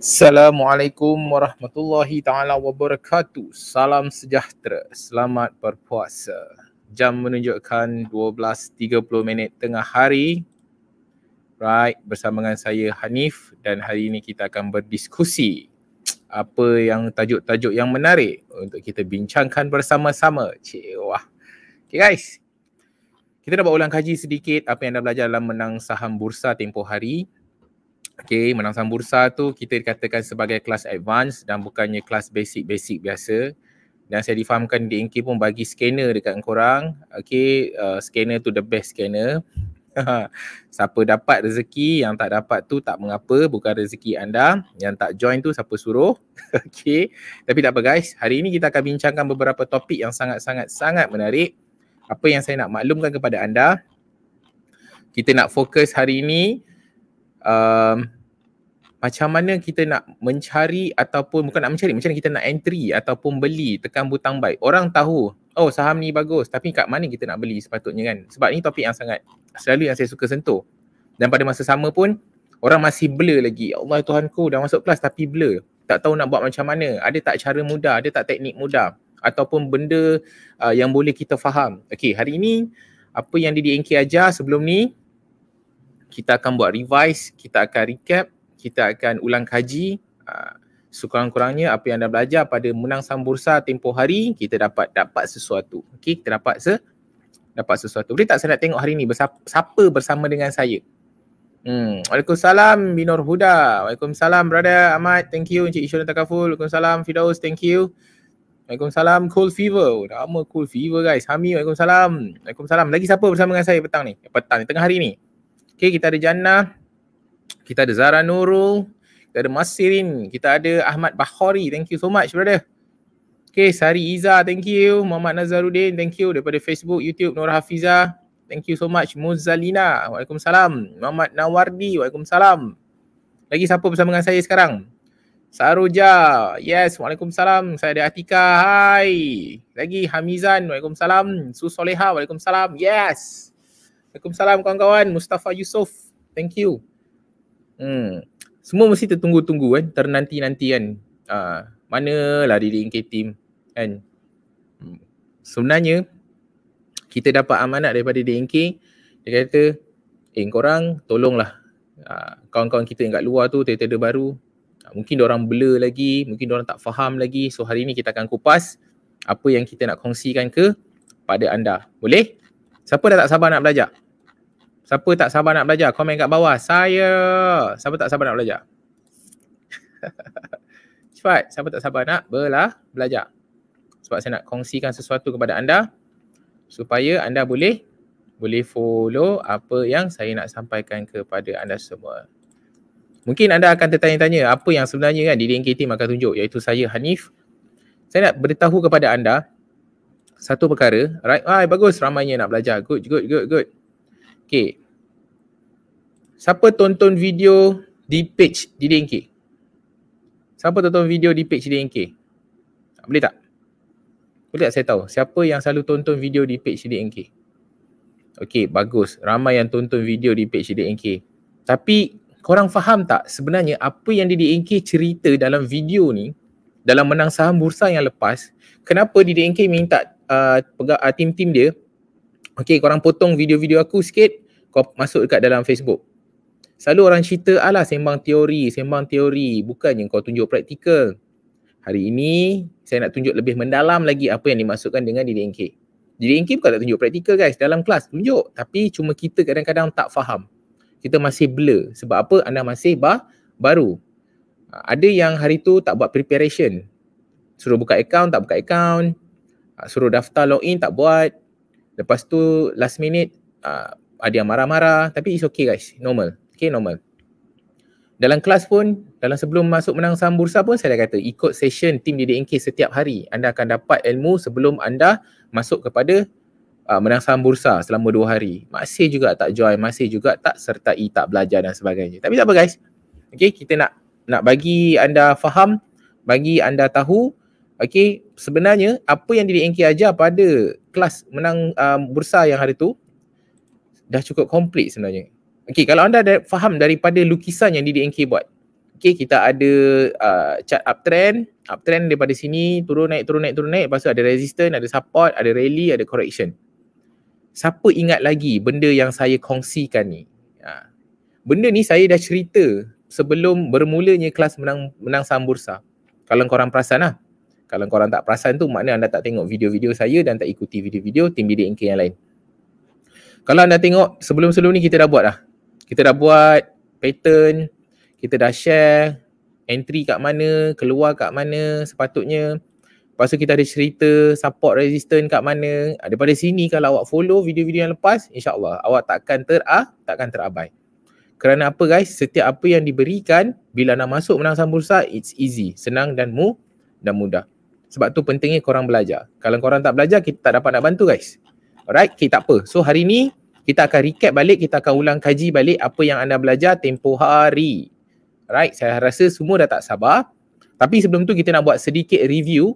Assalamualaikum warahmatullahi taala wabarakatuh. Salam sejahtera. Selamat berpuasa. Jam menunjukkan 12.30 minit tengah hari. Right, bersama dengan saya Hanif dan hari ini kita akan berdiskusi apa yang tajuk-tajuk yang menarik untuk kita bincangkan bersama-sama. Cik, wah. Okay guys. Kita dapat ulang kaji sedikit apa yang anda belajar dalam menang saham bursa tempoh hari. Okay, menang saham bursa tu kita dikatakan sebagai kelas advance dan bukannya kelas basic-basic biasa. Dan saya difahamkan DNK pun bagi scanner dekat korang. Okay, uh, scanner tu the best scanner. siapa dapat rezeki, yang tak dapat tu tak mengapa, bukan rezeki anda. Yang tak join tu siapa suruh. okay, tapi tak apa guys. Hari ini kita akan bincangkan beberapa topik yang sangat-sangat-sangat menarik. Apa yang saya nak maklumkan kepada anda. Kita nak fokus hari ini Um, macam mana kita nak mencari ataupun bukan nak mencari macam mana kita nak entry ataupun beli tekan butang buy orang tahu oh saham ni bagus tapi kat mana kita nak beli sepatutnya kan sebab ni topik yang sangat selalu yang saya suka sentuh dan pada masa sama pun orang masih blur lagi ya Allah Tuhanku dah masuk kelas tapi blur tak tahu nak buat macam mana ada tak cara mudah ada tak teknik mudah ataupun benda uh, yang boleh kita faham okey hari ini apa yang di DNK ajar sebelum ni kita akan buat revise kita akan recap kita akan ulang kaji ah, sekurang-kurangnya apa yang anda belajar pada menang saham bursa tempoh hari kita dapat dapat sesuatu. Okey, kita dapat se dapat sesuatu. Boleh tak saya nak tengok hari ni bersapa, siapa bersama dengan saya? Hmm, Waalaikumsalam Binur Huda. Waalaikumsalam Brother Ahmad. Thank you Encik Ishon Takaful. Waalaikumsalam Fidaus. Thank you. Waalaikumsalam Cool Fever. Oh, nama Cool Fever guys. Hami Waalaikumsalam. Waalaikumsalam. Lagi siapa bersama dengan saya petang ni? Petang ni tengah hari ni. Okay, kita ada Jannah. Kita ada Zara Nurul. Kita ada Masirin. Kita ada Ahmad Bahori. Thank you so much, brother. Okay, Sari Iza. Thank you. Muhammad Nazarudin. Thank you. Daripada Facebook, YouTube, Nur Hafiza. Thank you so much. Muzalina. Waalaikumsalam. Muhammad Nawardi. Waalaikumsalam. Lagi siapa bersama dengan saya sekarang? Saroja. Yes. Waalaikumsalam. Saya ada Atika. hi. Lagi Hamizan. Waalaikumsalam. Susoleha. Waalaikumsalam. Yes. Waalaikumsalam kawan-kawan. Mustafa Yusof. Thank you. Hmm. Semua mesti tertunggu-tunggu eh. kan, ternanti-nanti kan. Uh, mana lari di NK team kan. Hmm. Sebenarnya kita dapat amanat daripada DNK dia kata eh korang tolonglah uh, kawan-kawan kita yang kat luar tu trader baru ah, mungkin dia orang blur lagi mungkin dia orang tak faham lagi so hari ni kita akan kupas apa yang kita nak kongsikan ke pada anda boleh siapa dah tak sabar nak belajar Siapa tak sabar nak belajar? Komen kat bawah. Saya. Siapa tak sabar nak belajar? Cepat. Siapa tak sabar nak belah belajar? Sebab saya nak kongsikan sesuatu kepada anda supaya anda boleh boleh follow apa yang saya nak sampaikan kepada anda semua. Mungkin anda akan tertanya-tanya apa yang sebenarnya kan diri NKT akan tunjuk iaitu saya Hanif. Saya nak beritahu kepada anda satu perkara. Right? Ay, bagus ramainya nak belajar. Good, good, good, good. Okay. Siapa tonton video di page di DNK? Siapa tonton video di page di DNK? Ah, boleh tak? Boleh tak saya tahu? Siapa yang selalu tonton video di page di Okey, bagus. Ramai yang tonton video di page di Tapi korang faham tak sebenarnya apa yang di cerita dalam video ni dalam menang saham bursa yang lepas kenapa di minta uh, tim-tim dia Okey, korang potong video-video aku sikit kau masuk dekat dalam Facebook Selalu orang cerita alah sembang teori, sembang teori. Bukannya kau tunjuk praktikal. Hari ini saya nak tunjuk lebih mendalam lagi apa yang dimasukkan dengan DDNK. DDNK bukan tak tunjuk praktikal guys. Dalam kelas tunjuk. Tapi cuma kita kadang-kadang tak faham. Kita masih blur. Sebab apa? Anda masih bah baru. Ada yang hari tu tak buat preparation. Suruh buka account, tak buka account. Ah, suruh daftar login, tak buat. Lepas tu last minute ah, ada yang marah-marah. Tapi it's okay guys. Normal. Okay normal. Dalam kelas pun, dalam sebelum masuk menang saham bursa pun saya dah kata ikut session team DDNK setiap hari. Anda akan dapat ilmu sebelum anda masuk kepada uh, menang saham bursa selama dua hari. Masih juga tak join, masih juga tak sertai, tak belajar dan sebagainya. Tapi tak apa guys. Okay, kita nak nak bagi anda faham, bagi anda tahu. Okay, sebenarnya apa yang DDNK ajar pada kelas menang uh, bursa yang hari tu dah cukup komplit sebenarnya. Okay, kalau anda ada faham daripada lukisan yang DDNK buat. Okay, kita ada uh, chart uptrend. Uptrend daripada sini turun naik, turun naik, turun naik. Lepas tu ada resistance, ada support, ada rally, ada correction. Siapa ingat lagi benda yang saya kongsikan ni? Ha. Benda ni saya dah cerita sebelum bermulanya kelas menang menang saham bursa. Kalau korang perasan lah. Kalau korang tak perasan tu maknanya anda tak tengok video-video saya dan tak ikuti video-video tim DDNK yang lain. Kalau anda tengok sebelum-sebelum ni kita dah buat lah kita dah buat pattern, kita dah share entry kat mana, keluar kat mana sepatutnya. Lepas tu kita ada cerita support resistant kat mana. Ah, daripada sini kalau awak follow video-video yang lepas, insyaAllah awak takkan ter ah, takkan terabai. Kerana apa guys, setiap apa yang diberikan, bila nak masuk menang saham bursa, it's easy. Senang dan mu dan mudah. Sebab tu pentingnya korang belajar. Kalau korang tak belajar, kita tak dapat nak bantu guys. Alright, okay, tak apa. So hari ni kita akan recap balik, kita akan ulang kaji balik apa yang anda belajar tempoh hari. Right, saya rasa semua dah tak sabar. Tapi sebelum tu kita nak buat sedikit review.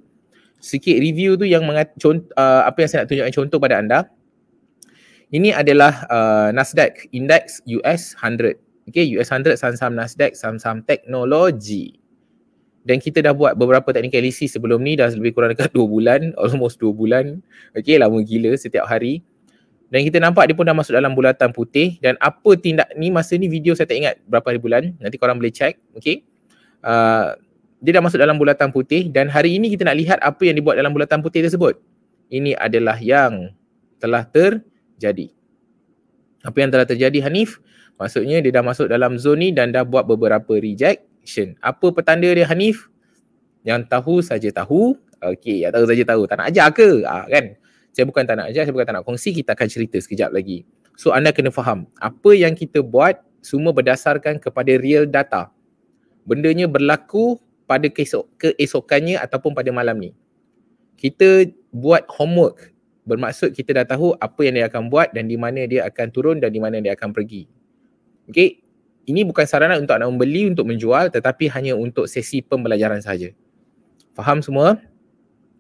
Sedikit review tu yang mengat, cont, uh, apa yang saya nak tunjukkan contoh pada anda. Ini adalah uh, Nasdaq Index US 100. Okay, US 100 saham-saham Nasdaq, saham-saham teknologi. Dan kita dah buat beberapa teknik analysis sebelum ni dah lebih kurang dekat 2 bulan, almost 2 bulan. Okay, lama gila setiap hari dan kita nampak dia pun dah masuk dalam bulatan putih dan apa tindak ni masa ni video saya tak ingat berapa hari bulan nanti korang boleh check okay? uh, dia dah masuk dalam bulatan putih dan hari ini kita nak lihat apa yang dibuat dalam bulatan putih tersebut ini adalah yang telah terjadi apa yang telah terjadi Hanif maksudnya dia dah masuk dalam zon ni dan dah buat beberapa rejection apa petanda dia Hanif yang tahu saja tahu okay? yang tahu saja tahu tak nak ajar ke ah ha, kan saya bukan tak nak ajar, saya bukan tak nak kongsi, kita akan cerita sekejap lagi. So anda kena faham, apa yang kita buat semua berdasarkan kepada real data. Bendanya berlaku pada keesok, keesokannya ataupun pada malam ni. Kita buat homework bermaksud kita dah tahu apa yang dia akan buat dan di mana dia akan turun dan di mana dia akan pergi. Okay, ini bukan saranan untuk anda membeli, untuk menjual tetapi hanya untuk sesi pembelajaran saja. Faham semua?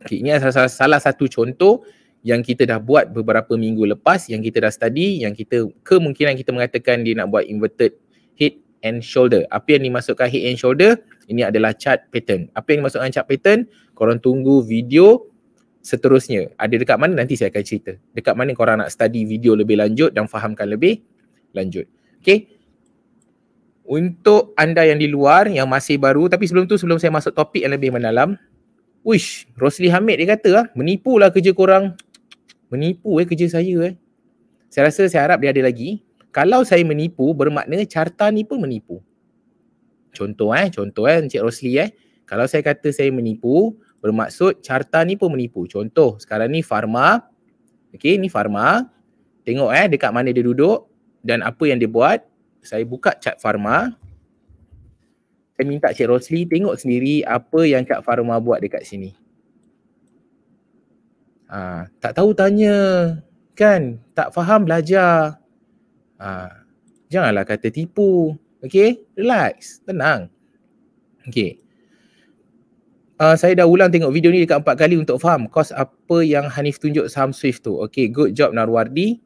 Okay, ini salah satu contoh yang kita dah buat beberapa minggu lepas yang kita dah study yang kita kemungkinan kita mengatakan dia nak buat inverted head and shoulder. Apa yang dimasukkan head and shoulder? Ini adalah chart pattern. Apa yang dimasukkan chart pattern? Korang tunggu video seterusnya. Ada dekat mana nanti saya akan cerita. Dekat mana korang nak study video lebih lanjut dan fahamkan lebih lanjut. Okay. Untuk anda yang di luar yang masih baru tapi sebelum tu sebelum saya masuk topik yang lebih mendalam. Wish, Rosli Hamid dia kata lah, menipulah kerja korang. Menipu eh kerja saya eh. Saya rasa saya harap dia ada lagi. Kalau saya menipu bermakna carta ni pun menipu. Contoh eh, contoh eh Encik Rosli eh. Kalau saya kata saya menipu bermaksud carta ni pun menipu. Contoh sekarang ni Farma. Okay ni Farma. Tengok eh dekat mana dia duduk dan apa yang dia buat. Saya buka cat Farma. Saya minta Encik Rosli tengok sendiri apa yang Kak Farma buat dekat sini. Ha, tak tahu tanya kan tak faham belajar ha, janganlah kata tipu Okay, relax tenang Okay. uh, saya dah ulang tengok video ni dekat empat kali untuk faham kos apa yang Hanif tunjuk saham Swift tu Okay, good job Narwardi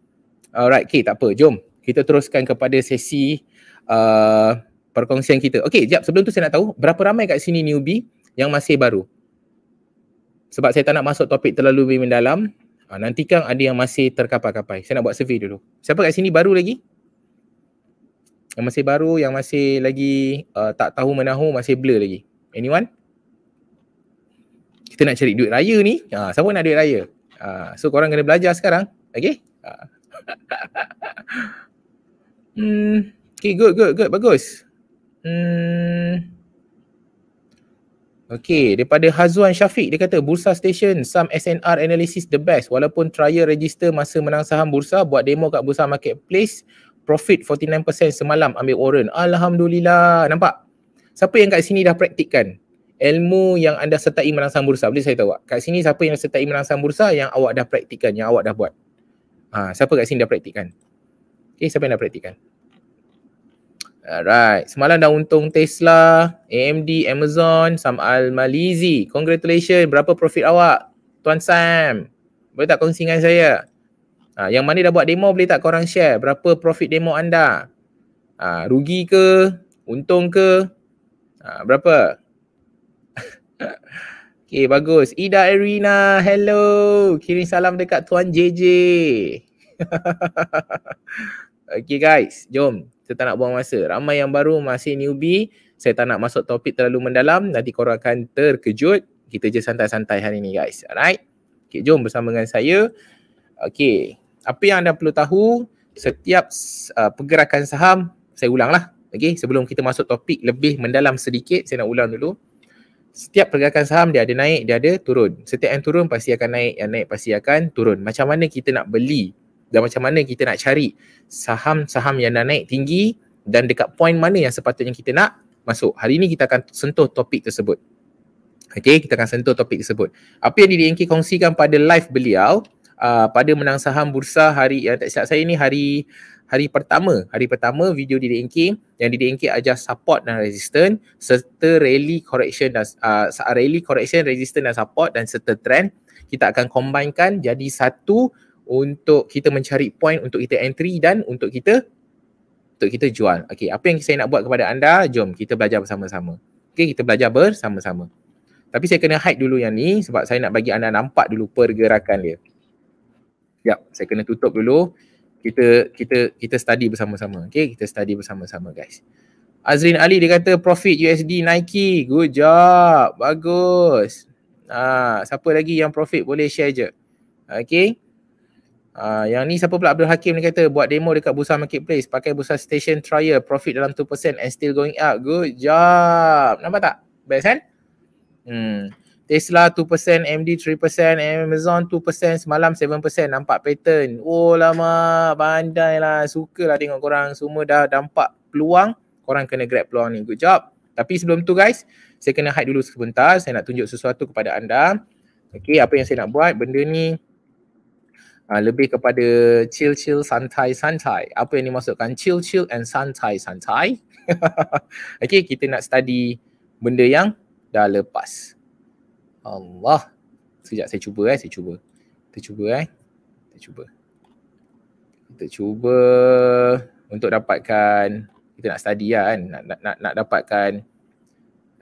alright okay, tak apa jom kita teruskan kepada sesi uh, perkongsian kita Okay, jap sebelum tu saya nak tahu berapa ramai kat sini newbie yang masih baru sebab saya tak nak masuk topik terlalu lebih mendalam ha, ah, nanti kang ada yang masih terkapai-kapai saya nak buat survey dulu siapa kat sini baru lagi yang masih baru yang masih lagi uh, tak tahu menahu masih blur lagi anyone kita nak cari duit raya ni ha, siapa nak duit raya ha, so korang kena belajar sekarang okay? ha. hmm okay good good good bagus hmm Okay, daripada Hazwan Syafiq, dia kata Bursa Station, some SNR analysis the best walaupun trial register masa menang saham bursa buat demo kat Bursa Marketplace profit 49% semalam ambil warrant. Alhamdulillah, nampak? Siapa yang kat sini dah praktikkan? ilmu yang anda sertai menang saham bursa. Boleh saya tahu tak? Kat sini siapa yang sertai menang saham bursa yang awak dah praktikkan? yang awak dah buat? Ha, siapa kat sini dah praktikan? Okay, siapa yang dah praktikan? Alright. Ah, Semalam dah untung Tesla, AMD, Amazon, Sam Al-Malizi. Congratulations. Berapa profit awak? Tuan Sam. Boleh tak kongsi dengan saya? Ha, yang mana dah buat demo boleh tak korang share? Berapa profit demo anda? Ha, rugi ke? Untung ke? Ha, berapa? okay, bagus. Ida Irina. Hello. Kirim salam dekat Tuan JJ. okay guys, jom saya tak nak buang masa. Ramai yang baru masih newbie, saya tak nak masuk topik terlalu mendalam. Nanti korang akan terkejut. Kita je santai-santai hari ni guys. Alright. Okay, jom bersama dengan saya. Okay. Apa yang anda perlu tahu setiap uh, pergerakan saham, saya ulang lah. Okay. Sebelum kita masuk topik lebih mendalam sedikit, saya nak ulang dulu. Setiap pergerakan saham dia ada naik, dia ada turun. Setiap yang turun pasti akan naik, yang naik pasti akan turun. Macam mana kita nak beli dan macam mana kita nak cari saham-saham yang dah naik tinggi dan dekat poin mana yang sepatutnya kita nak masuk. Hari ini kita akan sentuh topik tersebut. Okay, kita akan sentuh topik tersebut. Apa yang DDNK kongsikan pada live beliau uh, pada menang saham bursa hari yang eh, tak silap saya ni hari hari pertama. Hari pertama video DDNK yang DDNK ajar support dan resistance serta rally correction dan uh, rally correction, resistance dan support dan serta trend. Kita akan combinekan jadi satu untuk kita mencari point untuk kita entry dan untuk kita untuk kita jual. Okey, apa yang saya nak buat kepada anda? Jom kita belajar bersama-sama. Okey, kita belajar bersama-sama. Tapi saya kena hide dulu yang ni sebab saya nak bagi anda nampak dulu pergerakan dia. Yap, saya kena tutup dulu. Kita kita kita study bersama-sama. Okey, kita study bersama-sama guys. Azrin Ali dia kata profit USD Nike. Good job. Bagus. Ah, siapa lagi yang profit boleh share je. Okey. Ah, yang ni siapa pula Abdul Hakim ni kata buat demo dekat Busa Marketplace pakai Busa Station Trial profit dalam 2% and still going up. Good job. Nampak tak? Best kan? Hmm. Tesla 2%, MD 3%, Amazon 2%, semalam 7% nampak pattern. Oh lama bandai lah. suka lah tengok korang semua dah dampak peluang. Korang kena grab peluang ni. Good job. Tapi sebelum tu guys, saya kena hide dulu sebentar. Saya nak tunjuk sesuatu kepada anda. Okay, apa yang saya nak buat, benda ni uh, lebih kepada chill chill santai santai apa yang dimaksudkan chill chill and santai santai Okay kita nak study benda yang dah lepas Allah sejak saya cuba eh saya cuba kita cuba eh kita cuba kita cuba untuk dapatkan kita nak study lah kan nak nak nak, nak dapatkan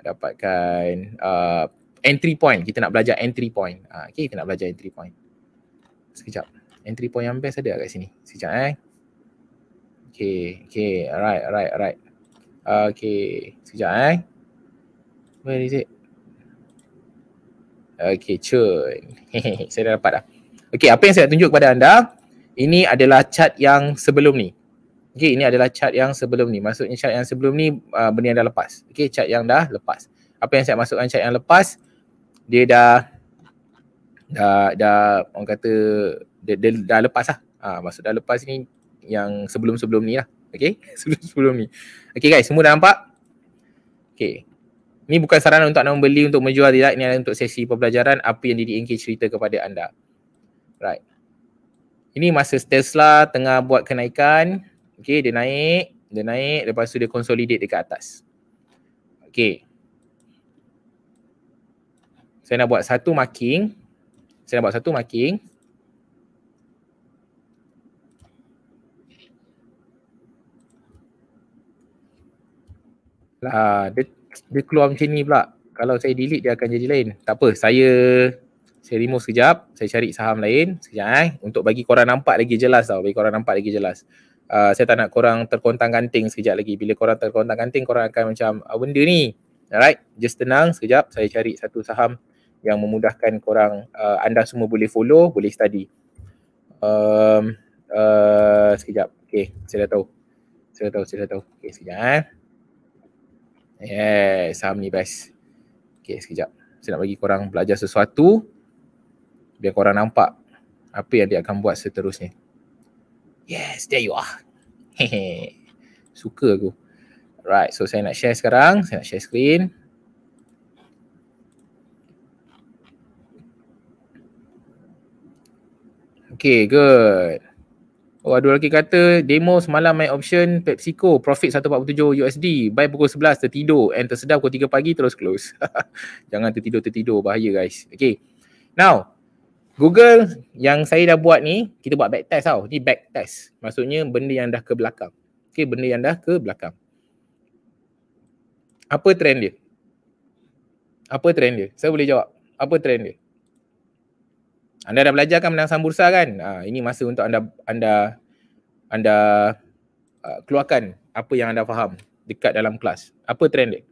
dapatkan uh, entry point kita nak belajar entry point uh, okey kita nak belajar entry point sekejap entry point yang best ada kat sini. Sekejap eh. Okay, okay, alright, alright, alright. Ah, okay, sekejap eh. Where is it? Okay, cun. saya dah dapat dah. Okay, apa yang saya nak tunjuk kepada anda, ini adalah chart yang sebelum ni. Okay, ini adalah chart yang sebelum ni. Maksudnya chart yang sebelum ni, uh, benda yang dah lepas. Okay, chart yang dah lepas. Apa yang saya masukkan chart yang lepas, dia dah, dah, dah, orang kata, dia, dia dah lepas lah. Ha, maksud dah lepas ni yang sebelum-sebelum ni lah. Okay? Sebelum-sebelum ni. Okay guys, semua dah nampak? Okay. Ni bukan saranan untuk anda membeli, untuk menjual, tidak. Ini adalah untuk sesi pembelajaran apa yang Didi cerita kepada anda. Right. Ini masa Tesla tengah buat kenaikan. Okay, dia naik. Dia naik. Lepas tu dia consolidate dekat atas. Okay. Saya nak buat satu marking. Saya nak buat satu marking. Ah, dia, dia keluar macam ni pula. Kalau saya delete dia akan jadi lain. Tak apa, saya saya remove sekejap. Saya cari saham lain sekejap eh. Untuk bagi korang nampak lagi jelas tau. Bagi korang nampak lagi jelas. Uh, saya tak nak korang terkontang ganting sekejap lagi. Bila korang terkontang ganting, korang akan macam ah, benda ni. Alright, just tenang sekejap. Saya cari satu saham yang memudahkan korang. Uh, anda semua boleh follow, boleh study. Um, uh, sekejap. Okay, saya dah tahu. Saya dah tahu, saya dah tahu. Okay, sekejap eh. Yes, saham ni best. Okay, sekejap. Saya nak bagi korang belajar sesuatu biar korang nampak apa yang dia akan buat seterusnya. Yes, there you are. Hehe. Suka aku. Right, so saya nak share sekarang. Saya nak share screen. Okay, good. Oh ada lelaki kata demo semalam main option PepsiCo profit 147 USD buy pukul 11 tertidur and tersedar pukul 3 pagi terus close. Jangan tertidur tertidur bahaya guys. Okay. Now Google yang saya dah buat ni kita buat back test tau. Ni back test. Maksudnya benda yang dah ke belakang. Okay benda yang dah ke belakang. Apa trend dia? Apa trend dia? Saya boleh jawab. Apa trend dia? Anda dah belajar kan menang saham bursa kan? Ha, ini masa untuk anda anda anda uh, keluarkan apa yang anda faham dekat dalam kelas. Apa trend dia?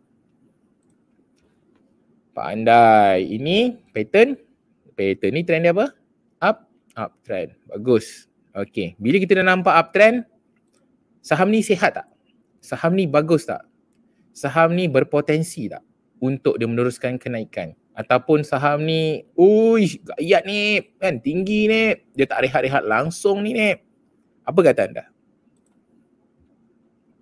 Pandai. Ini pattern. Pattern ni trend dia apa? Up. up trend. Bagus. Okay. Bila kita dah nampak trend, saham ni sihat tak? Saham ni bagus tak? Saham ni berpotensi tak untuk dia meneruskan kenaikan? ataupun saham ni uish ayat ni kan tinggi ni dia tak rehat-rehat langsung ni ni apa kata anda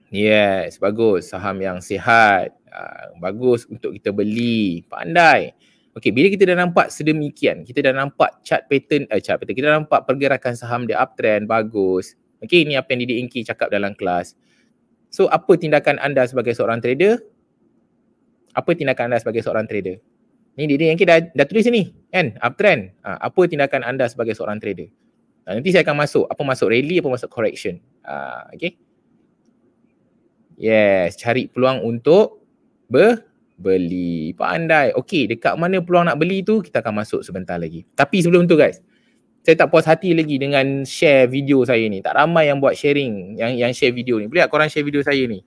yes bagus saham yang sihat uh, bagus untuk kita beli pandai okay, bila kita dah nampak sedemikian kita dah nampak chart pattern uh, chart pattern kita dah nampak pergerakan saham dia uptrend bagus Okay, ini apa yang Didi Inki cakap dalam kelas so apa tindakan anda sebagai seorang trader apa tindakan anda sebagai seorang trader Ni dia yang kita dah, tulis ni kan uptrend ha, apa tindakan anda sebagai seorang trader ha, nanti saya akan masuk apa masuk rally apa masuk correction ha, okay yes cari peluang untuk beli pandai okay dekat mana peluang nak beli tu kita akan masuk sebentar lagi tapi sebelum tu guys saya tak puas hati lagi dengan share video saya ni tak ramai yang buat sharing yang yang share video ni boleh tak korang share video saya ni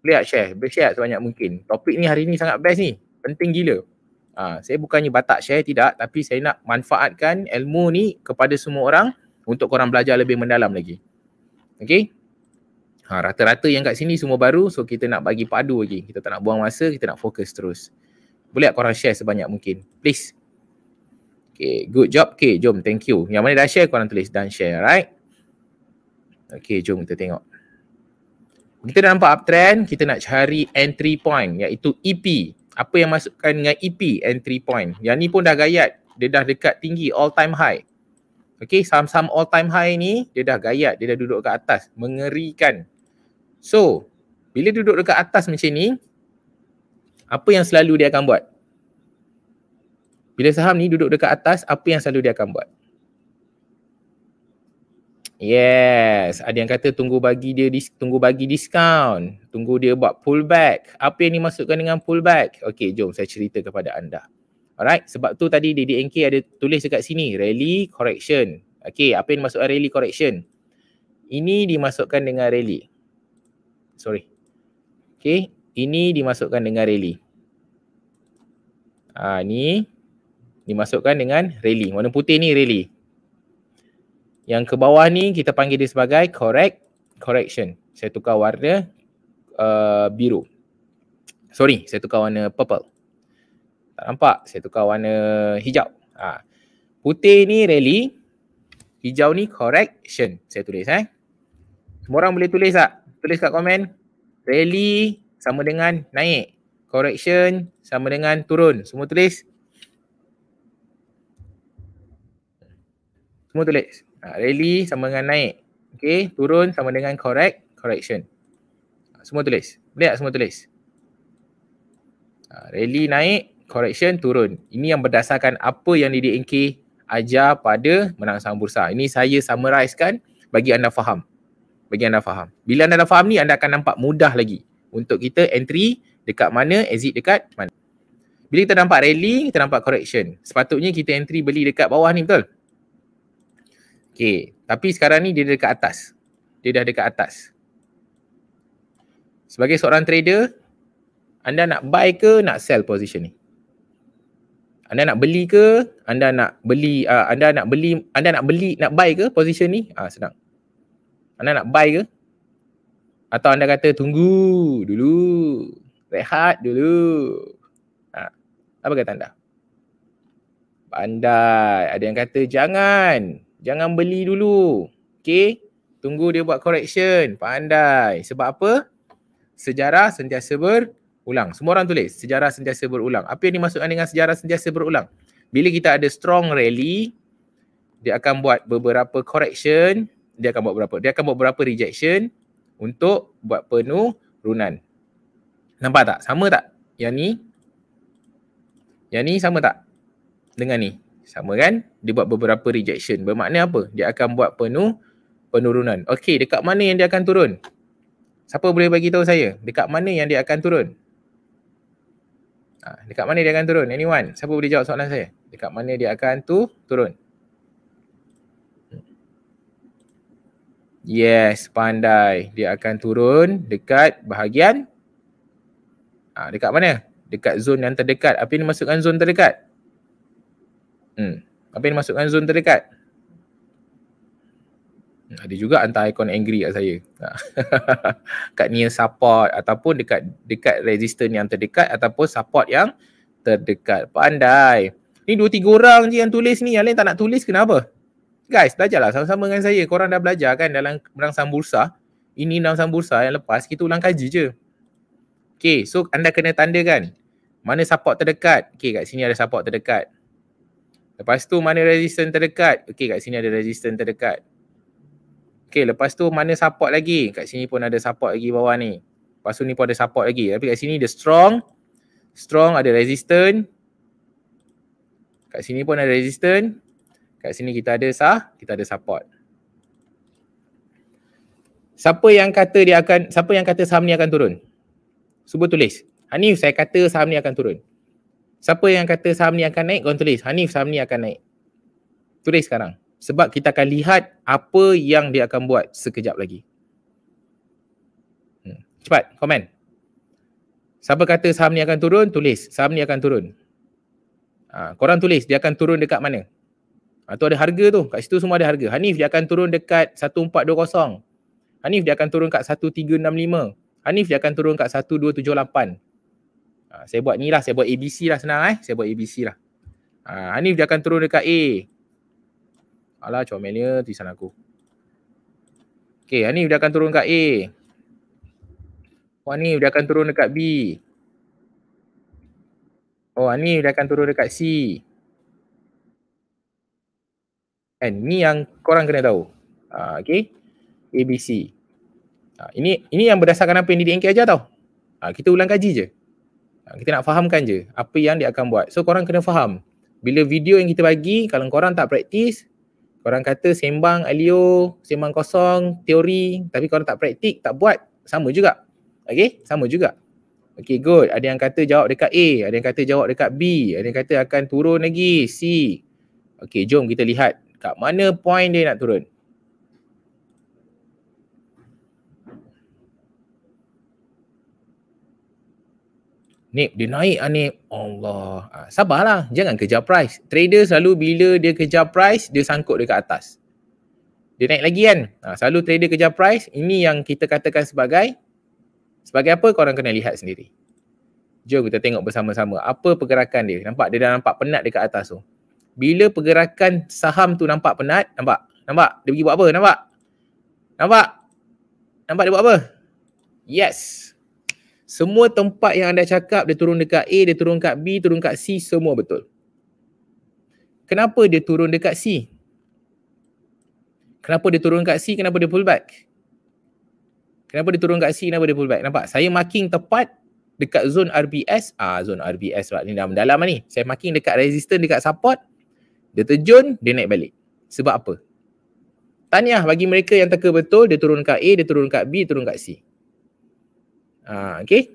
boleh tak share share sebanyak mungkin topik ni hari ni sangat best ni penting gila Ha, saya bukannya batak share tidak tapi saya nak manfaatkan ilmu ni kepada semua orang untuk korang belajar lebih mendalam lagi. Okay. Ha, rata-rata yang kat sini semua baru so kita nak bagi padu lagi. Kita tak nak buang masa, kita nak fokus terus. Boleh tak korang share sebanyak mungkin? Please. Okay, good job. Okay, jom. Thank you. Yang mana dah share, korang tulis dan share. right? Okay, jom kita tengok. Kita dah nampak uptrend, kita nak cari entry point iaitu EP apa yang masukkan dengan EP entry point. Yang ni pun dah gayat. Dia dah dekat tinggi all time high. Okay, saham-saham all time high ni dia dah gayat. Dia dah duduk dekat atas. Mengerikan. So, bila duduk dekat atas macam ni, apa yang selalu dia akan buat? Bila saham ni duduk dekat atas, apa yang selalu dia akan buat? Yes, ada yang kata tunggu bagi dia dis- tunggu bagi diskaun, tunggu dia buat pullback. Apa yang dimasukkan dengan pullback? Okey, jom saya cerita kepada anda. Alright, sebab tu tadi DDNK ada tulis dekat sini rally correction. Okey, apa yang dimasukkan rally correction? Ini dimasukkan dengan rally. Sorry. Okey, ini dimasukkan dengan rally. Ah ni dimasukkan dengan rally. Warna putih ni rally. Yang ke bawah ni kita panggil dia sebagai correct correction. Saya tukar warna uh, biru. Sorry, saya tukar warna purple. Tak nampak, saya tukar warna hijau. Ha. Putih ni rally, hijau ni correction. Saya tulis eh. Semua orang boleh tulis tak? Tulis kat komen. Rally sama dengan naik. Correction sama dengan turun. Semua tulis. Semua tulis. Uh, rally sama dengan naik. Okay, turun sama dengan correct, correction. Uh, semua tulis. Boleh tak semua tulis? Uh, rally naik, correction turun. Ini yang berdasarkan apa yang di DNK ajar pada menang saham bursa. Ini saya summarize kan bagi anda faham. Bagi anda faham. Bila anda dah faham ni, anda akan nampak mudah lagi untuk kita entry dekat mana, exit dekat mana. Bila kita nampak rally, kita nampak correction. Sepatutnya kita entry beli dekat bawah ni betul? Okay. Tapi sekarang ni dia dekat atas. Dia dah dekat atas. Sebagai seorang trader, anda nak buy ke nak sell position ni? Anda nak beli ke? Anda nak beli, uh, anda nak beli, anda nak beli, nak buy ke position ni? Ah senang. Anda nak buy ke? Atau anda kata tunggu dulu. Rehat dulu. Uh, apa kata anda? Pandai. Ada yang kata Jangan. Jangan beli dulu. Okay. Tunggu dia buat correction. Pandai. Sebab apa? Sejarah sentiasa berulang. Semua orang tulis. Sejarah sentiasa berulang. Apa yang dimaksudkan dengan sejarah sentiasa berulang? Bila kita ada strong rally, dia akan buat beberapa correction. Dia akan buat berapa? Dia akan buat berapa rejection untuk buat penuh runan. Nampak tak? Sama tak? Yang ni? Yang ni sama tak? Dengan ni? Sama kan? Dia buat beberapa rejection. Bermakna apa? Dia akan buat penuh penurunan. Okey, dekat mana yang dia akan turun? Siapa boleh bagi tahu saya? Dekat mana yang dia akan turun? Ha, dekat mana dia akan turun? Anyone? Siapa boleh jawab soalan saya? Dekat mana dia akan tu turun? Yes, pandai. Dia akan turun dekat bahagian ha, dekat mana? Dekat zon yang terdekat. Apa ini masukkan zon terdekat? Hmm. Apa yang dimasukkan zon terdekat? Hmm, ada juga hantar ikon angry kat saya. Ha. kat near support ataupun dekat dekat resistance yang terdekat ataupun support yang terdekat. Pandai. Ni dua tiga orang je yang tulis ni. Yang lain tak nak tulis kenapa? Guys, belajarlah sama-sama dengan saya. Korang dah belajar kan dalam merangsang bursa. Ini merangsang bursa yang lepas. Kita ulang kaji je. Okay, so anda kena tandakan. Mana support terdekat? Okay, kat sini ada support terdekat. Lepas tu mana resistance terdekat? Okey kat sini ada resistance terdekat. Okey lepas tu mana support lagi? Kat sini pun ada support lagi bawah ni. Lepas tu ni pun ada support lagi. Tapi kat sini dia strong. Strong ada resistance. Kat sini pun ada resistance. Kat sini kita ada sah, kita ada support. Siapa yang kata dia akan, siapa yang kata saham ni akan turun? Cuba tulis. Hanif saya kata saham ni akan turun. Siapa yang kata saham ni akan naik, korang tulis. Hanif, saham ni akan naik. Tulis sekarang. Sebab kita akan lihat apa yang dia akan buat sekejap lagi. Hmm. Cepat, komen. Siapa kata saham ni akan turun, tulis. Saham ni akan turun. Ha, korang tulis, dia akan turun dekat mana? Ha, tu ada harga tu. Kat situ semua ada harga. Hanif, dia akan turun dekat 1420. Hanif, dia akan turun kat 1365. Hanif, dia akan turun kat 1278. Ha, saya buat ni lah. Saya buat ABC lah senang eh. Saya buat ABC lah. Ha, Hanif dia akan turun dekat A. Alah comelnya tulisan aku. Okay Hanif dia akan turun dekat A. Oh Hanif dia akan turun dekat B. Oh Hanif dia akan turun dekat C. Kan ni yang korang kena tahu. Ha, okay. ABC. Ha, ini ini yang berdasarkan apa yang Didi Engkir ajar tau. Ha, kita ulang kaji je. Ah, kita nak fahamkan je apa yang dia akan buat. So korang kena faham. Bila video yang kita bagi, kalau korang tak praktis, korang kata sembang alio, sembang kosong, teori, tapi korang tak praktik, tak buat, sama juga. Okay, sama juga. Okay, good. Ada yang kata jawab dekat A, ada yang kata jawab dekat B, ada yang kata akan turun lagi, C. Okay, jom kita lihat kat mana point dia nak turun. ni dia naik ah ni Allah ha, sabarlah jangan kejar price trader selalu bila dia kejar price dia sangkut dekat atas dia naik lagi kan ha, selalu trader kejar price ini yang kita katakan sebagai sebagai apa korang kena lihat sendiri jom kita tengok bersama-sama apa pergerakan dia nampak dia dah nampak penat dekat atas tu bila pergerakan saham tu nampak penat nampak nampak dia pergi buat apa nampak nampak nampak dia buat apa yes semua tempat yang anda cakap dia turun dekat A, dia turun dekat B, turun dekat C, semua betul. Kenapa dia turun dekat C? Kenapa dia turun dekat C, kenapa dia pullback? Kenapa dia turun dekat C, kenapa dia pullback? Nampak? Saya marking tepat dekat zone RBS. Ah, zone RBS sebab ni dah mendalam ni. Saya marking dekat resistance, dekat support. Dia terjun, dia naik balik. Sebab apa? Tahniah bagi mereka yang teka betul, dia turun dekat A, dia turun dekat B, dia turun dekat C. Ha, okay.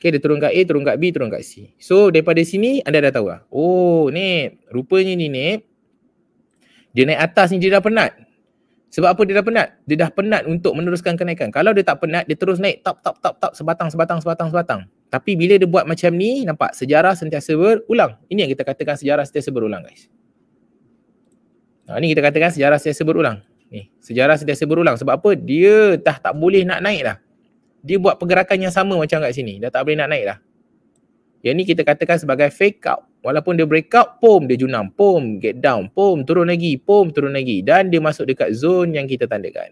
Okay, dia turun kat A, turun kat B, turun kat C. So, daripada sini anda dah tahu lah. Oh, ni rupanya ni ni dia naik atas ni dia dah penat. Sebab apa dia dah penat? Dia dah penat untuk meneruskan kenaikan. Kalau dia tak penat, dia terus naik tap-tap-tap-tap sebatang sebatang sebatang sebatang. Tapi bila dia buat macam ni, nampak sejarah sentiasa berulang. Ini yang kita katakan sejarah sentiasa berulang guys. Nah, ha, ini kita katakan sejarah sentiasa berulang ni eh, sejarah sentiasa berulang sebab apa dia dah tak boleh nak naik dah dia buat pergerakan yang sama macam kat sini dah tak boleh nak naik dah yang ni kita katakan sebagai fake out walaupun dia break out pom dia junam pom get down pom turun lagi pom turun lagi dan dia masuk dekat zone yang kita tandakan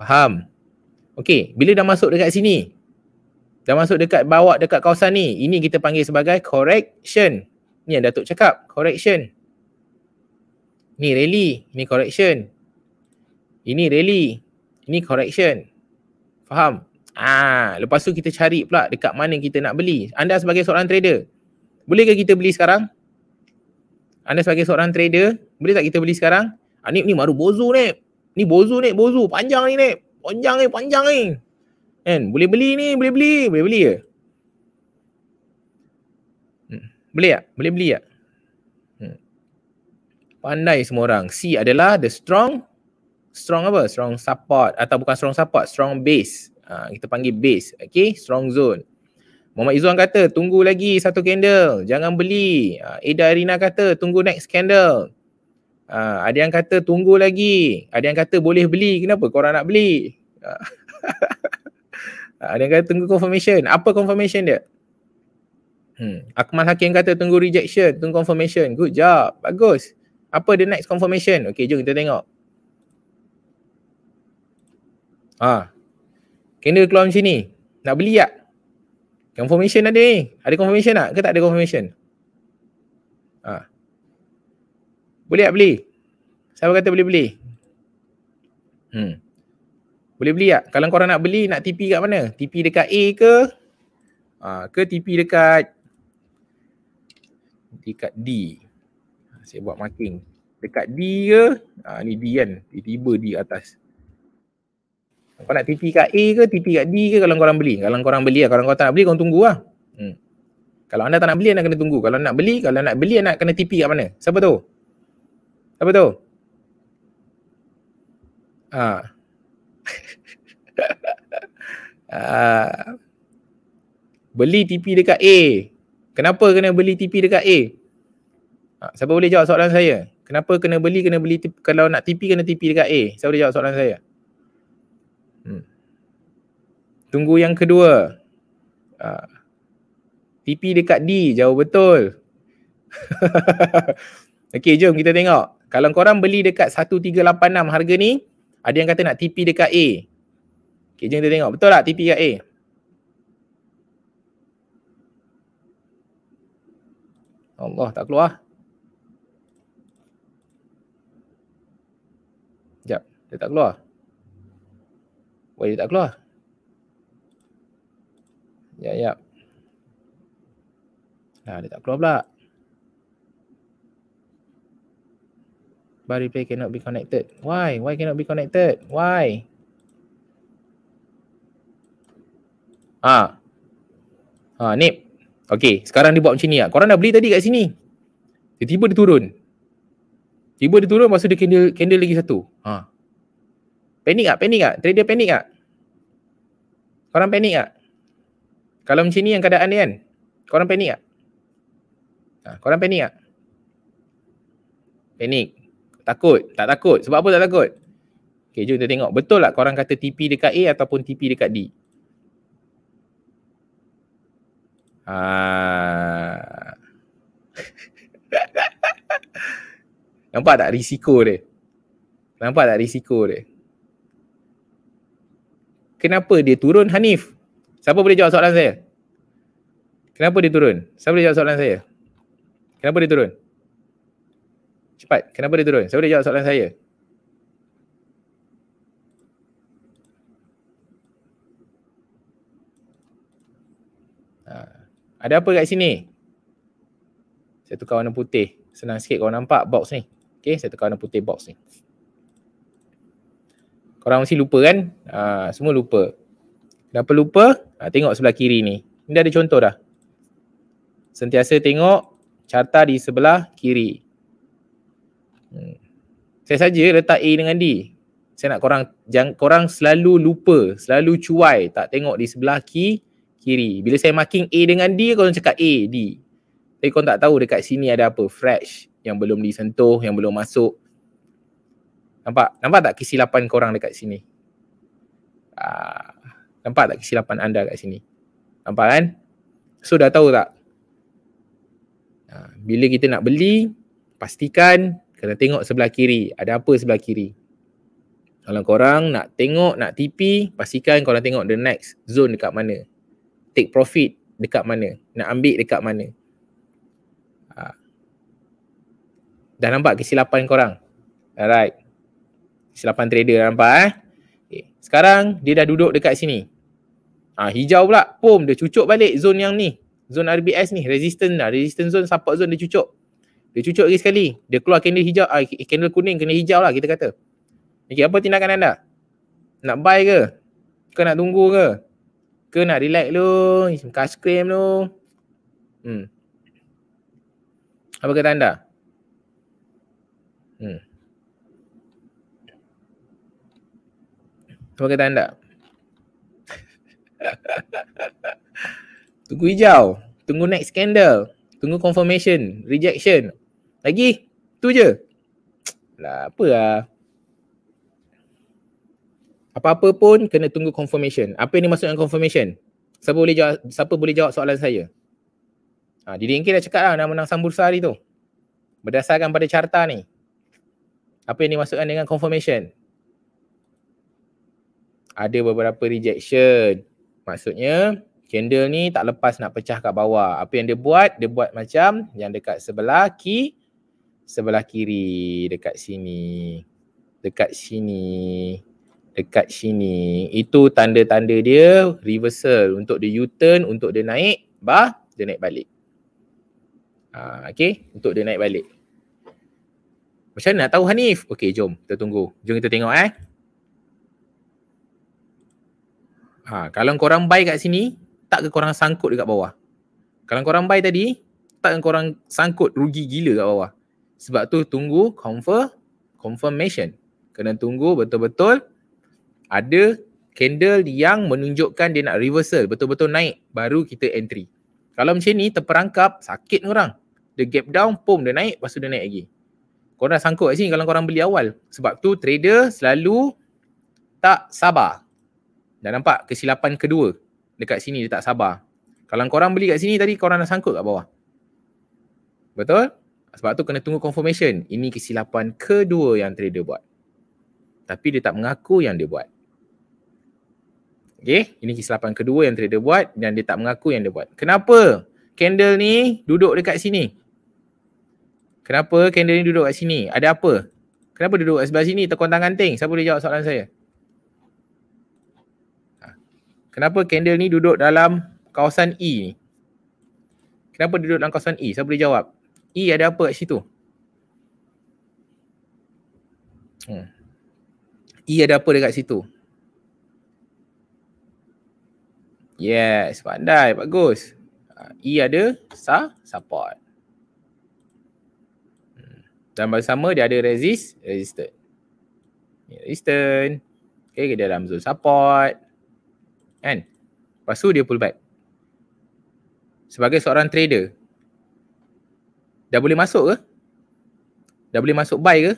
faham Okay. bila dah masuk dekat sini dah masuk dekat bawah dekat kawasan ni ini kita panggil sebagai correction ni yang Datuk cakap correction ni rally, ni correction. Ini rally, ini correction. Faham? Ah, lepas tu kita cari pula dekat mana kita nak beli. Anda sebagai seorang trader, bolehkah kita beli sekarang? Anda sebagai seorang trader, boleh tak kita beli sekarang? Ah, ni, ni baru bozu ni. Ni bozu ni, bozu. Panjang ni ni. Panjang ni, panjang ni. Kan? Boleh beli ni, boleh beli. Boleh beli ke? Hmm. Boleh tak? Boleh beli tak? pandai semua orang. C adalah the strong strong apa? Strong support atau bukan strong support, strong base. Uh, kita panggil base. Okay, strong zone. Muhammad Izzuan kata, tunggu lagi satu candle. Jangan beli. Uh, ha, Ada Arina kata, tunggu next candle. Uh, ha, ada yang kata tunggu lagi. Ada yang kata boleh beli. Kenapa korang nak beli? Uh, ada yang kata tunggu confirmation. Apa confirmation dia? Hmm. Akmal Hakim kata tunggu rejection. Tunggu confirmation. Good job. Bagus. Apa the next confirmation? Okay, jom kita tengok. Ha. Candle keluar macam ni. Nak beli tak? Confirmation ada ni. Ada confirmation tak? Ke tak ada confirmation? Ha. Boleh tak beli? Siapa kata beli-beli? Hmm. Boleh beli tak? Kalau korang nak beli, nak TP kat mana? TP dekat A ke? Ha, ke TP dekat dekat D saya buat marking dekat D ke ha, ni D kan tiba-tiba D atas kau nak TP kat A ke TP kat D ke kalau korang beli kalau korang beli lah kalau korang tak nak beli korang tunggu lah hmm. kalau anda tak nak beli anda kena tunggu kalau nak beli kalau nak beli anda kena TP kat mana siapa tu siapa tu ha. ha. beli TP dekat A kenapa kena beli TP dekat A Ah, siapa boleh jawab soalan saya? Kenapa kena beli, kena beli, tipi, kalau nak tipi kena tipi dekat A. Siapa boleh jawab soalan saya? Hmm. Tunggu yang kedua. Ha. Ah, TP dekat D, jauh betul. okay, jom kita tengok. Kalau korang beli dekat 1386 harga ni, ada yang kata nak tipi dekat A. Okay, jom kita tengok. Betul tak tipi dekat A? Allah tak keluar. Dia tak keluar. Why dia tak keluar? Ya, ya. Nah, ha, dia tak keluar pula. Bar replay cannot be connected. Why? Why cannot be connected? Why? Ha. Ha, ni. Okay, sekarang dia buat macam ni lah. Korang dah beli tadi kat sini. Tiba-tiba dia turun. Tiba dia turun, masa dia candle, candle lagi satu. Ha, Panik tak? Panik tak? Trader panik tak? Korang panik tak? Kalau macam ni yang keadaan ni kan? Korang panik tak? Ha, korang panik tak? Panik. Takut. Tak takut. Sebab apa tak takut? Okay, jom kita tengok. Betul tak korang kata TP dekat A ataupun TP dekat D? Ha. Nampak tak risiko dia? Nampak tak risiko dia? kenapa dia turun Hanif? Siapa boleh jawab soalan saya? Kenapa dia turun? Siapa boleh jawab soalan saya? Kenapa dia turun? Cepat, kenapa dia turun? Siapa boleh jawab soalan saya? Ha. Ada apa kat sini? Saya tukar warna putih. Senang sikit kau nampak box ni. Okay, saya tukar warna putih box ni. Korang mesti lupa kan? Ha, semua lupa. Kenapa lupa? Ha, tengok sebelah kiri ni. Ini ada contoh dah. Sentiasa tengok carta di sebelah kiri. Hmm. Saya saja letak A dengan D. Saya nak korang jang, korang selalu lupa, selalu cuai tak tengok di sebelah ki, kiri. Bila saya marking A dengan D, korang cakap A, D. Tapi korang tak tahu dekat sini ada apa. Fresh yang belum disentuh, yang belum masuk. Nampak? Nampak tak kesilapan korang dekat sini? Aa, ah, nampak tak kesilapan anda dekat sini? Nampak kan? So dah tahu tak? Aa, ah, bila kita nak beli, pastikan kena tengok sebelah kiri. Ada apa sebelah kiri? Kalau korang nak tengok, nak tipi, pastikan korang tengok the next zone dekat mana. Take profit dekat mana. Nak ambil dekat mana. Aa, ah. dah nampak kesilapan korang? Alright selapan trader nampak eh. Okay. Eh, sekarang dia dah duduk dekat sini. Ha, hijau pula. boom, dia cucuk balik zone yang ni. Zone RBS ni. Resistance lah. Resistance zone, support zone dia cucuk. Dia cucuk lagi sekali. Dia keluar candle hijau. Ah, candle kuning kena hijau lah kita kata. Okay, apa tindakan anda? Nak buy ke? Ke nak tunggu ke? Ke nak relax dulu? Cash cream dulu? Hmm. Apa kata anda? Hmm. apa kata anda? Tunggu hijau. Tunggu next scandal. Tunggu confirmation. Rejection. Lagi? Tu je? Lah apa lah. Apa-apa pun kena tunggu confirmation. Apa ni maksudnya confirmation? Siapa boleh jawab, siapa boleh jawab soalan saya? Ha, Didi Engkir dah cakap lah nak menang sang bursa tu. Berdasarkan pada carta ni. Apa yang dimasukkan dengan confirmation? ada beberapa rejection. Maksudnya candle ni tak lepas nak pecah kat bawah. Apa yang dia buat? Dia buat macam yang dekat sebelah kiri, sebelah kiri dekat sini. Dekat sini. Dekat sini. Itu tanda-tanda dia reversal untuk dia U-turn untuk dia naik bah dia naik balik. Ha, okay. Untuk dia naik balik. Macam mana nak tahu Hanif? Okay, jom. Kita tunggu. Jom kita tengok eh. Ha, kalau korang buy kat sini, tak ke korang sangkut dekat bawah? Kalau korang buy tadi, tak ke korang sangkut rugi gila kat bawah? Sebab tu tunggu confirm confirmation. Kena tunggu betul-betul ada candle yang menunjukkan dia nak reversal, betul-betul naik baru kita entry. Kalau macam ni terperangkap, sakit orang. The gap down, boom dia naik, lepas tu dia naik lagi. Korang dah sangkut kat sini kalau korang beli awal. Sebab tu trader selalu tak sabar. Dah nampak kesilapan kedua dekat sini dia tak sabar. Kalau korang beli kat sini tadi korang dah sangkut kat bawah. Betul? Sebab tu kena tunggu confirmation. Ini kesilapan kedua yang trader buat. Tapi dia tak mengaku yang dia buat. Okay? Ini kesilapan kedua yang trader buat dan dia tak mengaku yang dia buat. Kenapa candle ni duduk dekat sini? Kenapa candle ni duduk kat sini? Ada apa? Kenapa duduk kat sebelah sini? Tekan tangan ting. Siapa boleh jawab soalan saya? kenapa candle ni duduk dalam kawasan E ni? Kenapa duduk dalam kawasan E? Saya boleh jawab. E ada apa kat situ? Hmm. E ada apa dekat situ? Yes, pandai. Bagus. E ada sa support. Hmm. Dan bersama dia ada resist, resistant, Resistant. Okay, dia dalam zone support kan lepas tu dia pull back sebagai seorang trader dah boleh masuk ke dah boleh masuk buy ke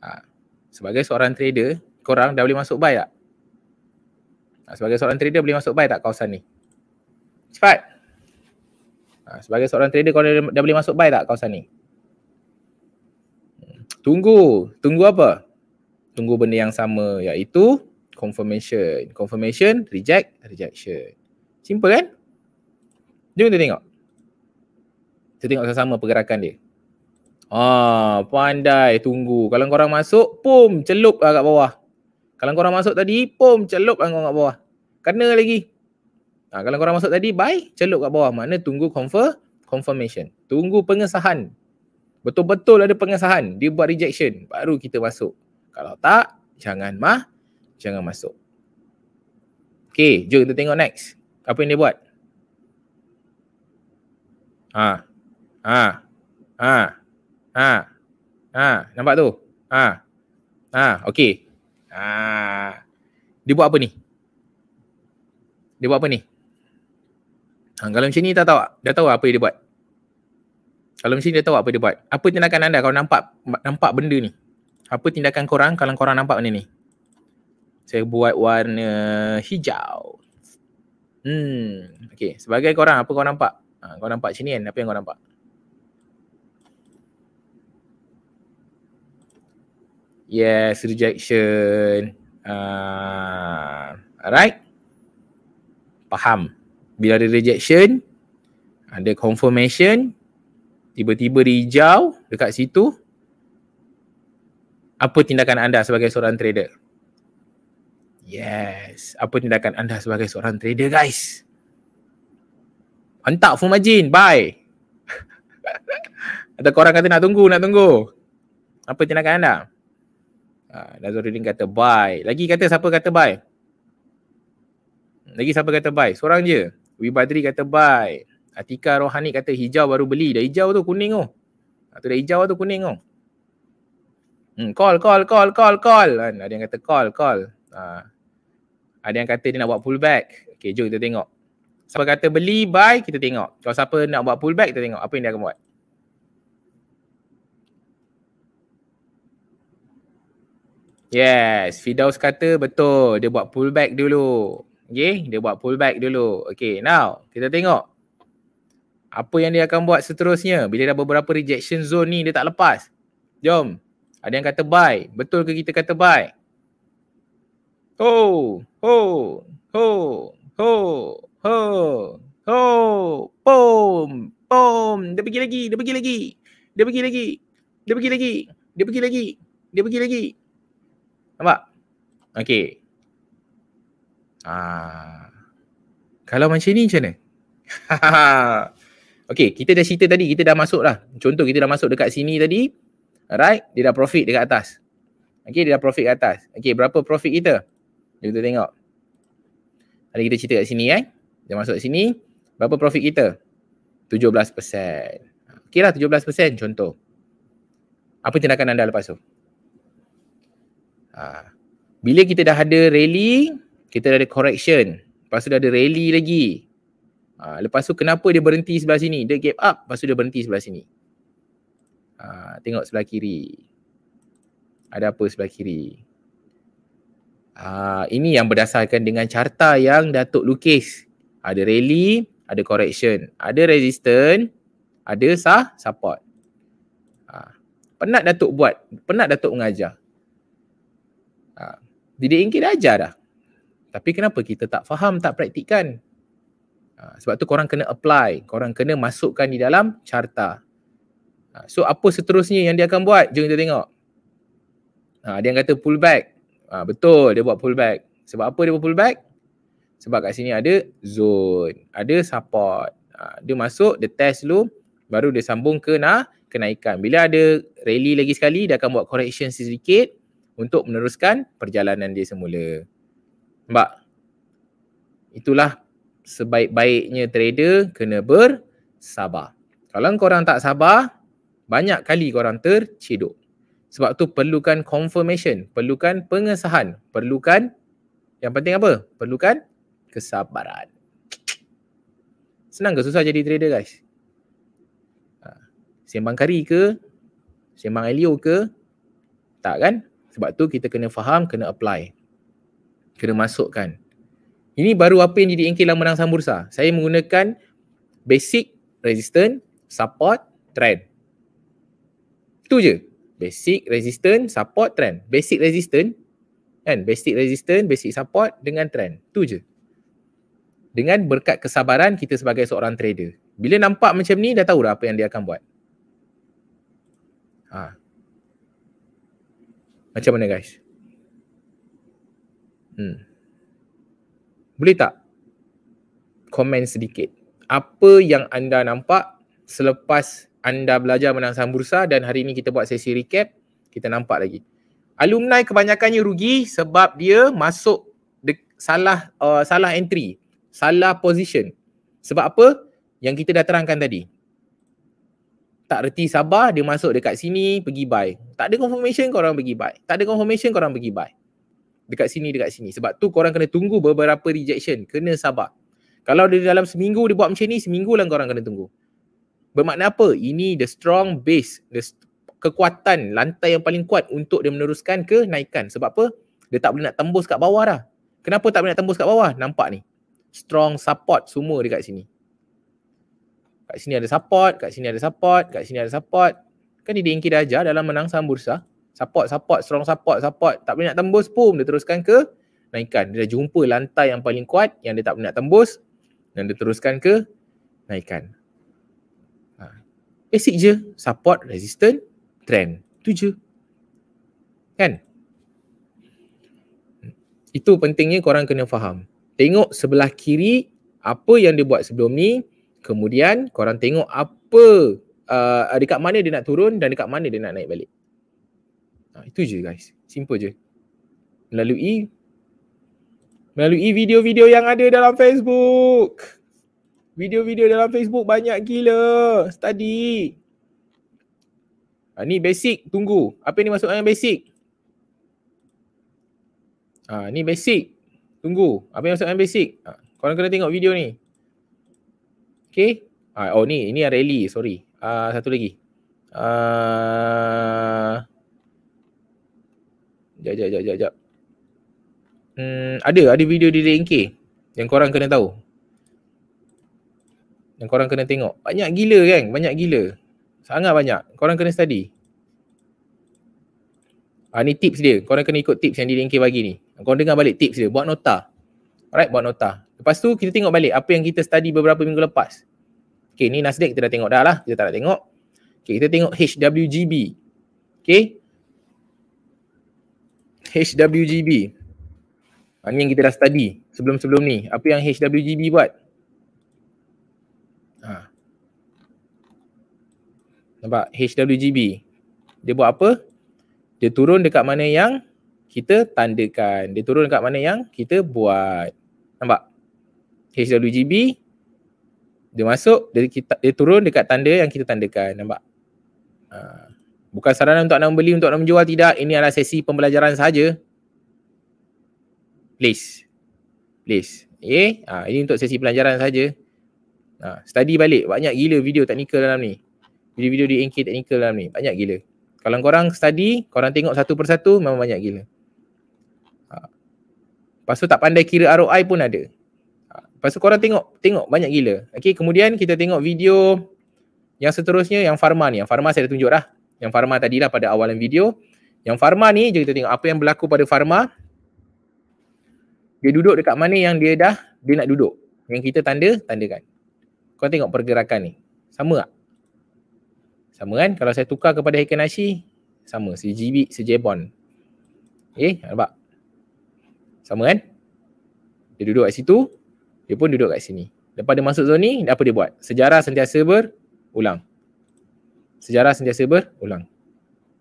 ha. sebagai seorang trader korang dah boleh masuk buy tak ha. sebagai seorang trader boleh masuk buy tak kawasan ni cepat ha. sebagai seorang trader korang dah, dah boleh masuk buy tak kawasan ni hmm. Tunggu. Tunggu apa? Tunggu benda yang sama iaitu confirmation. Confirmation, reject, rejection. Simple kan? Jom kita tengok. Kita tengok sama-sama pergerakan dia. Ah, pandai tunggu. Kalau korang masuk, pum, celup lah kat bawah. Kalau korang masuk tadi, pum, celup lah kat bawah. Kena lagi. Ah, kalau korang masuk tadi, baik, celup kat bawah. Mana tunggu confirm, confirmation. Tunggu pengesahan. Betul-betul ada pengesahan. Dia buat rejection. Baru kita masuk. Kalau tak, jangan mah jangan masuk. Okay, jom kita tengok next. Apa yang dia buat? Ha. Ha. Ha. Ha. Ha. Nampak tu? Ha. Ha. Okay. Ha. Dia buat apa ni? Dia buat apa ni? Ha. Kalau macam ni tak tahu. Dah tahu apa yang dia buat. Kalau macam ni dia tahu apa dia buat. Apa tindakan anda kalau nampak nampak benda ni? Apa tindakan korang kalau korang nampak benda ni? saya buat warna hijau. Hmm, okay. Sebagai korang apa korang nampak? Ha, kau nampak sini kan? Apa yang korang nampak? Yes, rejection. Uh, alright. Faham. Bila ada rejection, ada confirmation, tiba-tiba dia hijau dekat situ, apa tindakan anda sebagai seorang trader? Yes. Apa tindakan anda sebagai seorang trader guys? Hantar full margin. Bye. Ada korang kata nak tunggu, nak tunggu. Apa tindakan anda? Uh, Nazaruddin kata bye. Lagi kata siapa kata bye? Lagi siapa kata bye? Seorang je. Wibadri kata bye. Atika Rohani kata hijau baru beli. Dah hijau tu kuning oh. ah, tu. Atau dah hijau tu kuning tu. Oh. Hmm, call, call, call, call, call. Kan? Ada yang kata call, call. Uh, ada yang kata dia nak buat pullback. Okay, jom kita tengok. Siapa kata beli, buy, kita tengok. Kalau siapa nak buat pullback, kita tengok apa yang dia akan buat. Yes, Fidaus kata betul. Dia buat pullback dulu. Okay, dia buat pullback dulu. Okay, now kita tengok. Apa yang dia akan buat seterusnya bila ada beberapa rejection zone ni dia tak lepas. Jom. Ada yang kata buy. Betul ke kita kata buy? Ho, ho, ho, ho, ho, ho, boom, boom. Dia pergi lagi, dia pergi lagi, dia pergi lagi, dia pergi lagi, dia pergi lagi, dia pergi lagi. Nampak? Okay. Ah. Kalau macam ni macam mana? okay, kita dah cerita tadi, kita dah masuk lah. Contoh kita dah masuk dekat sini tadi. Alright, dia dah profit dekat atas. Okay, dia dah profit dekat atas. Okay, berapa profit kita? Jadi kita tengok. Hari kita cerita kat sini eh? kan. Dia masuk kat sini. Berapa profit kita? 17%. Okey lah 17% contoh. Apa tindakan anda lepas tu? Ha. Bila kita dah ada rally, kita dah ada correction. Lepas tu dah ada rally lagi. Ha. Lepas tu kenapa dia berhenti sebelah sini? Dia gap up. Lepas tu dia berhenti sebelah sini. Ha. Tengok sebelah kiri. Ada apa sebelah kiri? Ah, ini yang berdasarkan dengan carta yang Datuk lukis. Ada rally, ada correction, ada resistance, ada sah support. Ha, penat Datuk buat, penat Datuk mengajar. Ha, Didik Ingki dah ajar dah. Tapi kenapa kita tak faham, tak praktikkan? sebab tu korang kena apply, korang kena masukkan di dalam carta. so apa seterusnya yang dia akan buat? Jom kita tengok. dia yang kata pullback. Ah betul dia buat pullback. Sebab apa dia buat pullback? Sebab kat sini ada zone, ada support. Ah dia masuk, dia test dulu baru dia sambung ke nah kenaikan. Bila ada rally lagi sekali dia akan buat correction sedikit untuk meneruskan perjalanan dia semula. Nampak? Itulah sebaik-baiknya trader kena bersabar. Kalau korang tak sabar, banyak kali korang terciduk. Sebab tu perlukan confirmation, perlukan pengesahan, perlukan yang penting apa? Perlukan kesabaran. Senang ke susah jadi trader guys? Ha. Sembang kari ke? Sembang Elio ke? Tak kan? Sebab tu kita kena faham, kena apply. Kena masukkan. Ini baru apa yang jadi NK dalam menang saham bursa. Saya menggunakan basic, resistance, support, trend. Tu je basic resistance support trend basic resistance kan basic resistance basic support dengan trend tu je dengan berkat kesabaran kita sebagai seorang trader bila nampak macam ni dah tahu dah apa yang dia akan buat ha macam mana guys hmm boleh tak komen sedikit apa yang anda nampak selepas anda belajar menang saham bursa dan hari ini kita buat sesi recap, kita nampak lagi. Alumni kebanyakannya rugi sebab dia masuk de- salah uh, salah entry, salah position. Sebab apa? Yang kita dah terangkan tadi. Tak reti sabar, dia masuk dekat sini, pergi buy. Tak ada confirmation korang pergi buy. Tak ada confirmation korang pergi buy. Dekat sini, dekat sini. Sebab tu korang kena tunggu beberapa rejection. Kena sabar. Kalau dia dalam seminggu dia buat macam ni, seminggu lah korang kena tunggu. Bermakna apa? Ini the strong base, the st- kekuatan lantai yang paling kuat untuk dia meneruskan ke naikan. Sebab apa? Dia tak boleh nak tembus kat bawah dah. Kenapa tak boleh nak tembus kat bawah? Nampak ni. Strong support semua dekat sini. Kat sini ada support, kat sini ada support, kat sini ada support. Kan dia diingki dah ajar dalam menang saham bursa. Support, support, strong support, support. Tak boleh nak tembus pun dia teruskan ke naikan. Dia dah jumpa lantai yang paling kuat yang dia tak boleh nak tembus dan dia teruskan ke naikan. Basic je. Support, resistance, trend. Tu je. Kan? Itu pentingnya korang kena faham. Tengok sebelah kiri apa yang dia buat sebelum ni. Kemudian korang tengok apa uh, dekat mana dia nak turun dan dekat mana dia nak naik balik. Ha, itu je guys. Simple je. Melalui melalui video-video yang ada dalam Facebook. Video-video dalam Facebook banyak gila. Study. Ha, ah, ni basic. Tunggu. Apa ni masuk dengan basic? Ha, ni basic. Tunggu. Apa yang masuk dengan basic? Ha, korang kena tengok video ni. Okay. Ha, oh ni. Ini yang rally. Sorry. Ha, satu lagi. Ha, sekejap, sekejap, sekejap. Hmm, ada. Ada video di DNK. Yang korang kena tahu yang korang kena tengok. Banyak gila kan? Banyak gila. Sangat banyak. Korang kena study. Ha, ni tips dia. Korang kena ikut tips yang dilingkir bagi ni. Korang dengar balik tips dia. Buat nota. Alright, buat nota. Lepas tu kita tengok balik apa yang kita study beberapa minggu lepas. Okay, ni Nasdaq kita dah tengok dah lah. Kita tak nak tengok. Okay, kita tengok HWGB. Okay. HWGB. Ha, ni yang kita dah study sebelum-sebelum ni. Apa yang HWGB buat? Nampak? HWGB. Dia buat apa? Dia turun dekat mana yang kita tandakan. Dia turun dekat mana yang kita buat. Nampak? HWGB. Dia masuk, dia, kita, dia turun dekat tanda yang kita tandakan. Nampak? Ha. Bukan saranan untuk nak membeli, untuk nak menjual. Tidak. Ini adalah sesi pembelajaran saja. Please. Please. Okay. Ha. Ini untuk sesi pembelajaran sahaja. Ha. Study balik. Banyak gila video teknikal dalam ni video-video di NK Technical dalam ni. Banyak gila. Kalau korang study, korang tengok satu persatu memang banyak gila. Ha. Lepas tu tak pandai kira ROI pun ada. Ha. Lepas tu korang tengok, tengok banyak gila. Okay, kemudian kita tengok video yang seterusnya yang pharma ni. Yang pharma saya dah tunjuk dah. Yang pharma tadi lah pada awalan video. Yang pharma ni je kita tengok apa yang berlaku pada pharma. Dia duduk dekat mana yang dia dah, dia nak duduk. Yang kita tanda, tandakan. Korang tengok pergerakan ni. Sama tak? Sama kan? Kalau saya tukar kepada Hekenashi, sama. CGB, CJBON. Okay, eh, nampak? Sama kan? Dia duduk kat situ, dia pun duduk kat sini. Lepas dia masuk zon ni, apa dia buat? Sejarah sentiasa berulang. Sejarah sentiasa berulang.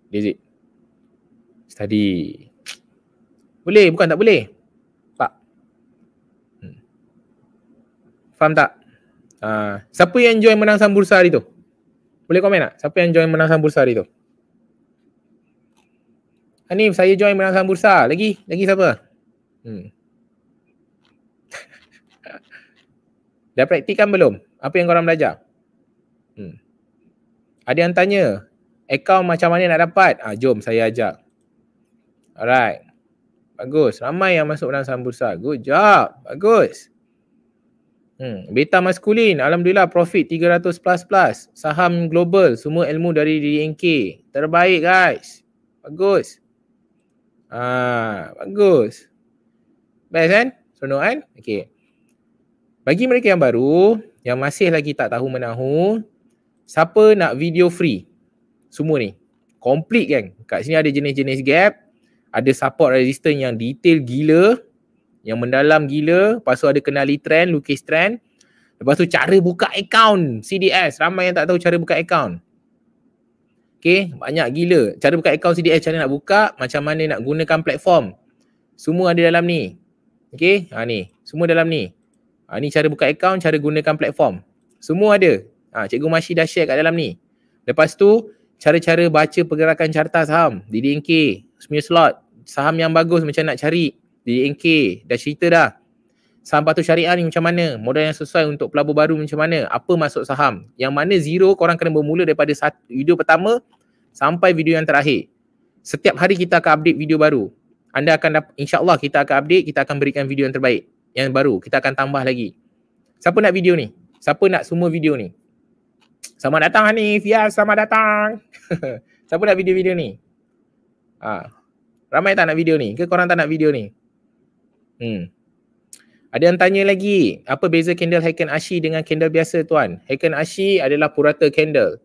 That's it. Study. Boleh, bukan tak boleh. pak? Hmm. Faham tak? Uh, siapa yang join menang sambursa bursa hari tu? Boleh komen tak? Siapa yang join menang saham bursa hari tu? Hanif, saya join menang saham bursa. Lagi? Lagi siapa? Hmm. Dah praktikan belum? Apa yang korang belajar? Hmm. Ada yang tanya, akaun macam mana nak dapat? Ah, jom saya ajak. Alright. Bagus. Ramai yang masuk menang saham bursa. Good job. Bagus. Hmm, beta maskulin, alhamdulillah profit 300 plus plus. Saham global, semua ilmu dari DNK. Terbaik guys. Bagus. Ah, bagus. Best kan? Senang kan? Okay. Bagi mereka yang baru, yang masih lagi tak tahu menahu, siapa nak video free? Semua ni. Complete kan? Kat sini ada jenis-jenis gap. Ada support resistance yang detail gila yang mendalam gila lepas tu ada kenali trend lukis trend lepas tu cara buka account CDS ramai yang tak tahu cara buka account Okay, banyak gila. Cara buka account CDS, cara nak buka, macam mana nak gunakan platform. Semua ada dalam ni. Okay, ha, ni. Semua dalam ni. Ha, ni cara buka account, cara gunakan platform. Semua ada. Ha, Cikgu masih dah share kat dalam ni. Lepas tu, cara-cara baca pergerakan carta saham. DDNK, semua slot. Saham yang bagus macam nak cari. Di DNK dah cerita dah saham patuh syariah ni macam mana modal yang sesuai untuk pelabur baru macam mana apa masuk saham yang mana zero korang kena bermula daripada satu, video pertama sampai video yang terakhir setiap hari kita akan update video baru anda akan dapat, insyaAllah kita akan update kita akan berikan video yang terbaik yang baru kita akan tambah lagi siapa nak video ni siapa nak semua video ni Selamat datang Hanif. Ya, selamat datang. Siapa nak video-video ni? Ha. Ramai tak nak video ni? Ke korang tak nak video ni? Hmm. Ada yang tanya lagi, apa beza candle Haken Ashi dengan candle biasa tuan? Haken Ashi adalah purata candle.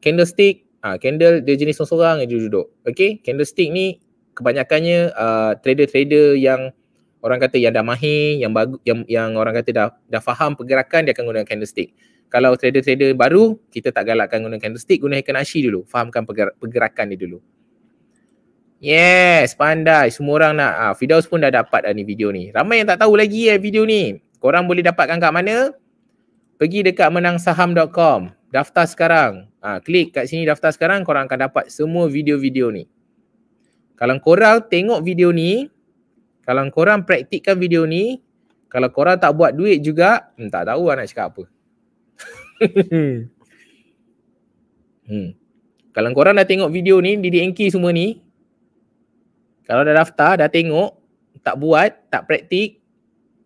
Candlestick, ah ha, candle dia jenis seorang-seorang je duduk. Okay, candlestick ni kebanyakannya uh, trader-trader yang orang kata yang dah mahir, yang bagu- yang yang orang kata dah dah faham pergerakan dia akan guna candlestick. Kalau trader-trader baru, kita tak galakkan guna candlestick, guna Haken Ashi dulu. Fahamkan pergerakan dia dulu. Yes, pandai. Semua orang nak. Ah, Fidaus pun dah dapat dah ni video ni. Ramai yang tak tahu lagi eh video ni. Korang boleh dapatkan kat mana? Pergi dekat menangsaham.com. Daftar sekarang. Ah, klik kat sini daftar sekarang. Korang akan dapat semua video-video ni. Kalau korang tengok video ni, kalau korang praktikkan video ni, kalau korang tak buat duit juga, hmm, tak tahu lah nak cakap apa. hmm. Kalau korang dah tengok video ni, Didi Enki semua ni, kalau dah daftar, dah tengok, tak buat, tak praktik,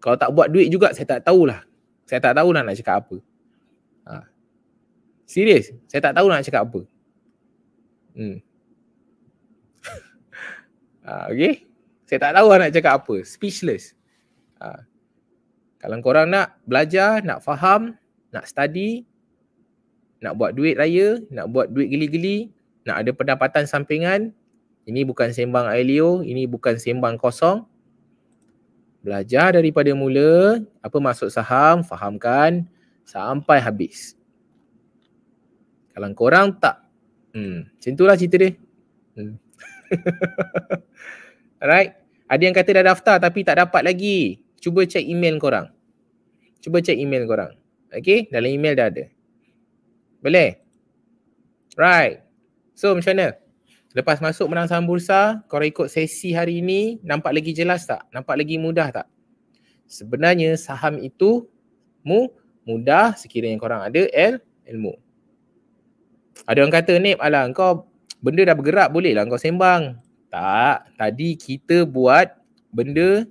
kalau tak buat duit juga saya tak tahulah. Saya tak tahu nak cakap apa. Ha. Serius, saya tak tahu nak cakap apa. Hmm. ha, okay. Saya tak tahu nak cakap apa. Speechless. Ha. Kalau korang nak belajar, nak faham, nak study, nak buat duit raya, nak buat duit geli-geli, nak ada pendapatan sampingan, ini bukan sembang Ailio, ini bukan sembang kosong. Belajar daripada mula, apa maksud saham, fahamkan sampai habis. Kalau korang tak, hmm, macam itulah cerita dia. Hmm. Alright, ada yang kata dah daftar tapi tak dapat lagi. Cuba check email korang. Cuba check email korang. Okay, dalam email dah ada. Boleh? Right. So macam mana? Lepas masuk menang saham bursa, korang ikut sesi hari ini, nampak lagi jelas tak? Nampak lagi mudah tak? Sebenarnya saham itu mu mudah sekiranya korang ada il mu. Ada orang kata, Nip, alah kau benda dah bergerak boleh lah kau sembang. Tak, tadi kita buat benda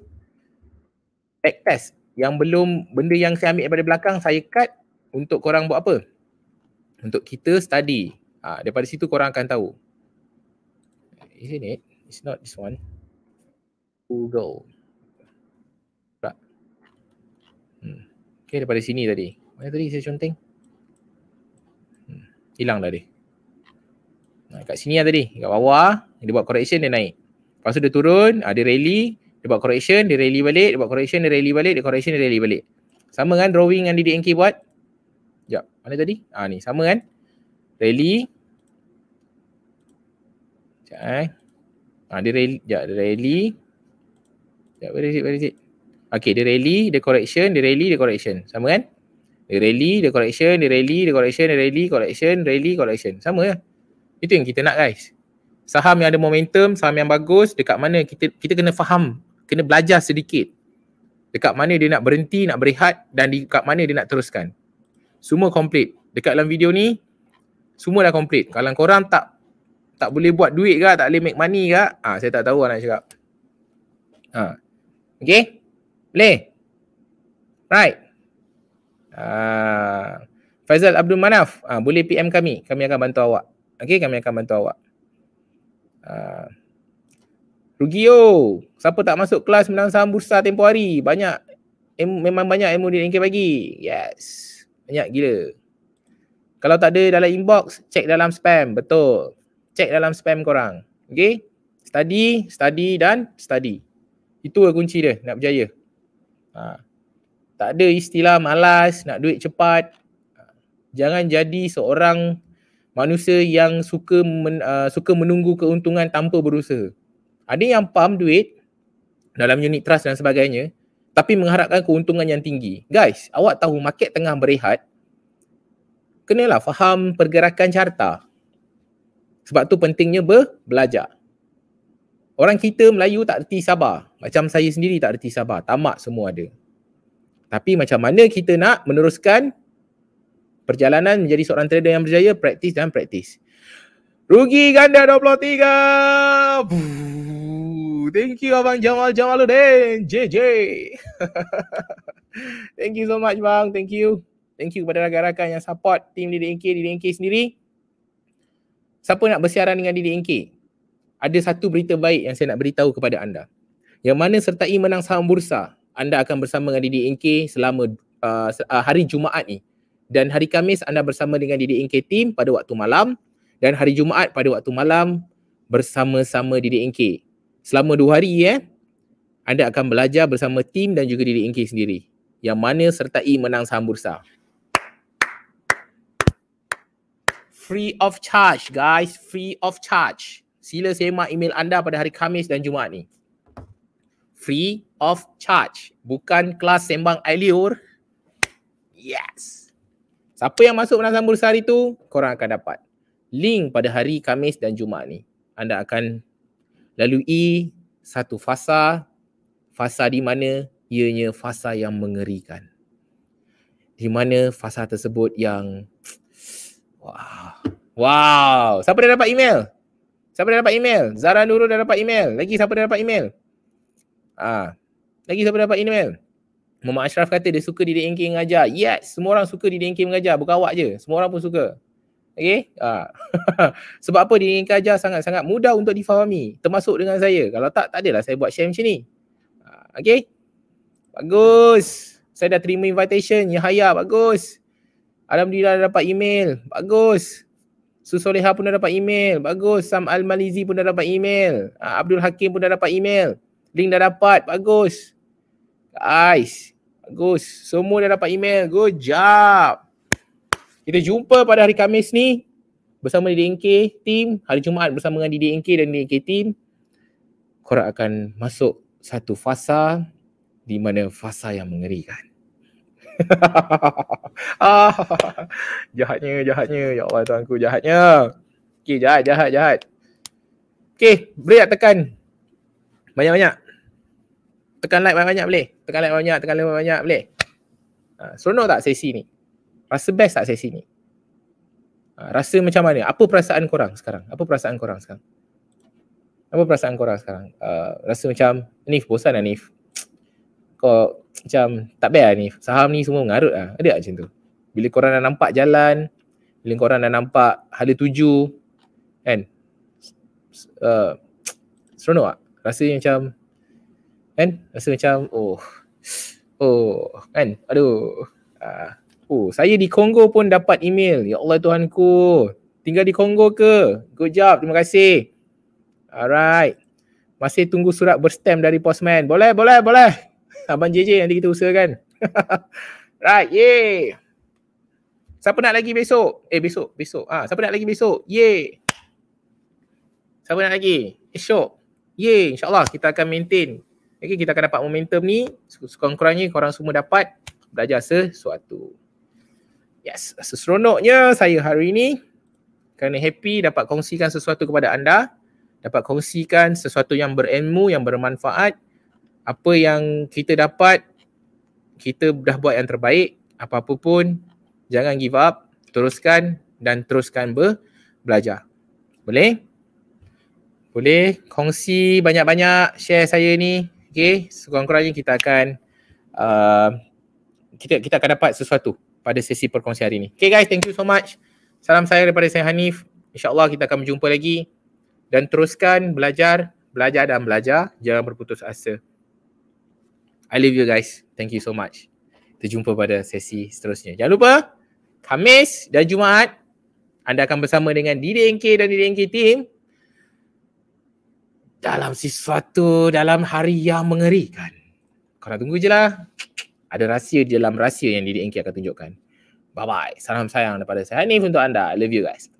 back test yang belum benda yang saya ambil daripada belakang saya cut untuk korang buat apa? Untuk kita study. Ha, daripada situ korang akan tahu isn't it? It's not this one. Google. Tak. Hmm. Okay, daripada sini tadi. Mana tadi saya conteng? Hmm. Hilang dah dia. Nah, kat sini lah tadi. Kat bawah. Dia buat correction, dia naik. Lepas tu dia turun, ada ah, rally. Dia buat correction, dia rally balik. Dia buat correction, dia rally balik. Dia correction, dia rally balik. Sama kan drawing yang DDNK buat? Sekejap. Mana tadi? Ah ni. Sama kan? Rally. Sekejap eh. Ha, dia rally. Sekejap, dia rally. Sekejap, where is it, where Okay, dia rally, dia correction, dia rally, dia correction. Sama kan? Dia rally, dia correction, dia rally, dia correction, dia rally, correction, rally, correction. Sama ya? Itu yang kita nak guys. Saham yang ada momentum, saham yang bagus, dekat mana kita kita kena faham, kena belajar sedikit. Dekat mana dia nak berhenti, nak berehat dan dekat mana dia nak teruskan. Semua komplit Dekat dalam video ni, semua dah komplit Kalau korang tak tak boleh buat duit ke tak boleh make money ke ah ha, saya tak tahu lah nak cakap ha. okay boleh right uh, Faizal Abdul Manaf ha, boleh PM kami kami akan bantu awak okay kami akan bantu awak uh, Rugio siapa tak masuk kelas menang saham bursa tempoh hari banyak em, memang banyak ilmu di NK bagi yes banyak gila kalau tak ada dalam inbox, cek dalam spam. Betul check dalam spam korang. Okay. Study, study dan study. Itu lah kunci dia nak berjaya. Ha. Tak ada istilah malas, nak duit cepat. Ha. Jangan jadi seorang manusia yang suka men, uh, suka menunggu keuntungan tanpa berusaha. Ada yang pump duit dalam unit trust dan sebagainya tapi mengharapkan keuntungan yang tinggi. Guys, awak tahu market tengah berehat. Kenalah faham pergerakan carta. Sebab tu pentingnya ber, belajar. Orang kita Melayu tak reti sabar. Macam saya sendiri tak reti sabar. Tamak semua ada. Tapi macam mana kita nak meneruskan perjalanan menjadi seorang trader yang berjaya, praktis dan praktis. Rugi ganda 23. Buh, thank you Abang Jamal Jamaluddin. JJ. thank you so much bang. Thank you. Thank you kepada rakan-rakan yang support team DDNK, DDNK sendiri siapa nak bersiaran dengan Didi DDNK? Ada satu berita baik yang saya nak beritahu kepada anda. Yang mana sertai menang saham bursa, anda akan bersama dengan Didi DDNK selama uh, uh, hari Jumaat ni. Dan hari Kamis anda bersama dengan Didi DDNK team pada waktu malam. Dan hari Jumaat pada waktu malam bersama-sama Didi DDNK. Selama dua hari eh, anda akan belajar bersama team dan juga Didi DDNK sendiri. Yang mana sertai menang saham bursa. free of charge guys free of charge sila semak email anda pada hari Khamis dan Jumaat ni free of charge bukan kelas sembang Aliur yes siapa yang masuk dalam sambung sehari tu korang akan dapat link pada hari Khamis dan Jumaat ni anda akan lalui satu fasa fasa di mana ianya fasa yang mengerikan di mana fasa tersebut yang wah Wow. Siapa dah dapat email? Siapa dah dapat email? Zara Nurul dah dapat email. Lagi siapa dah dapat email? Ah. Lagi siapa dah dapat email? Muhammad Ashraf kata dia suka Didi Engkin mengajar. Yes, semua orang suka Didi Engkin mengajar. Bukan awak je. Semua orang pun suka. Okay? Ah. Sebab apa Didi Engkin mengajar sangat-sangat mudah untuk difahami. Termasuk dengan saya. Kalau tak, tak adalah saya buat share macam ni. Ah. Okay? Bagus. Saya dah terima invitation. Yahaya, bagus. Alhamdulillah dah dapat email. Bagus. Susoleha pun dah dapat email. Bagus. Sam Al-Malizi pun dah dapat email. Ah, Abdul Hakim pun dah dapat email. Link dah dapat. Bagus. Guys. Bagus. Semua dah dapat email. Good job. Kita jumpa pada hari Kamis ni bersama DDNK team. Hari Jumaat bersama dengan DDNK dan DDNK team. Korang akan masuk satu fasa di mana fasa yang mengerikan. ah, jahatnya, jahatnya. Ya Allah Tuhan ku, jahatnya. Okay, jahat, jahat, jahat. Okay, boleh tak tekan? Banyak-banyak. Tekan like banyak-banyak boleh? Tekan like banyak, tekan like banyak boleh? Uh, seronok tak sesi ni? Rasa best tak sesi ni? Uh, rasa macam mana? Apa perasaan korang sekarang? Apa perasaan korang sekarang? Apa perasaan korang sekarang? Uh, rasa macam, Nif, bosan lah Nif kau macam tak payah ni saham ni semua mengarut lah. Ada tak macam tu? Bila korang dah nampak jalan, bila korang dah nampak hala tuju kan? Uh, seronok tak? Rasa macam kan? Rasa macam oh oh kan? Aduh. Uh, oh saya di Kongo pun dapat email. Ya Allah Tuhanku. Tinggal di Kongo ke? Good job. Terima kasih. Alright. Masih tunggu surat berstem dari posman, Boleh, boleh, boleh. Abang JJ yang kita usahakan. right, yay. Siapa nak lagi besok? Eh, besok, besok. Ah, ha, siapa nak lagi besok? yay. Siapa nak lagi? Esok. yay. insyaAllah kita akan maintain. Okay, kita akan dapat momentum ni. Sekurang-kurangnya korang semua dapat belajar sesuatu. Yes, seseronoknya saya hari ini kerana happy dapat kongsikan sesuatu kepada anda. Dapat kongsikan sesuatu yang berilmu, yang bermanfaat apa yang kita dapat kita dah buat yang terbaik apa-apa pun jangan give up teruskan dan teruskan be- belajar boleh boleh kongsi banyak-banyak share saya ni okey sekurang-kurangnya kita akan uh, kita kita akan dapat sesuatu pada sesi perkongsian hari ni okey guys thank you so much salam saya daripada saya Hanif insyaallah kita akan berjumpa lagi dan teruskan belajar belajar dan belajar jangan berputus asa I love you guys. Thank you so much. Terjumpa pada sesi seterusnya. Jangan lupa, Khamis dan Jumaat, anda akan bersama dengan DDNK dan DDNK team dalam sesuatu dalam hari yang mengerikan. Kau nak tunggu je lah. Ada rahsia di dalam rahsia yang DDNK akan tunjukkan. Bye-bye. Salam sayang daripada saya. ini untuk anda. I love you guys.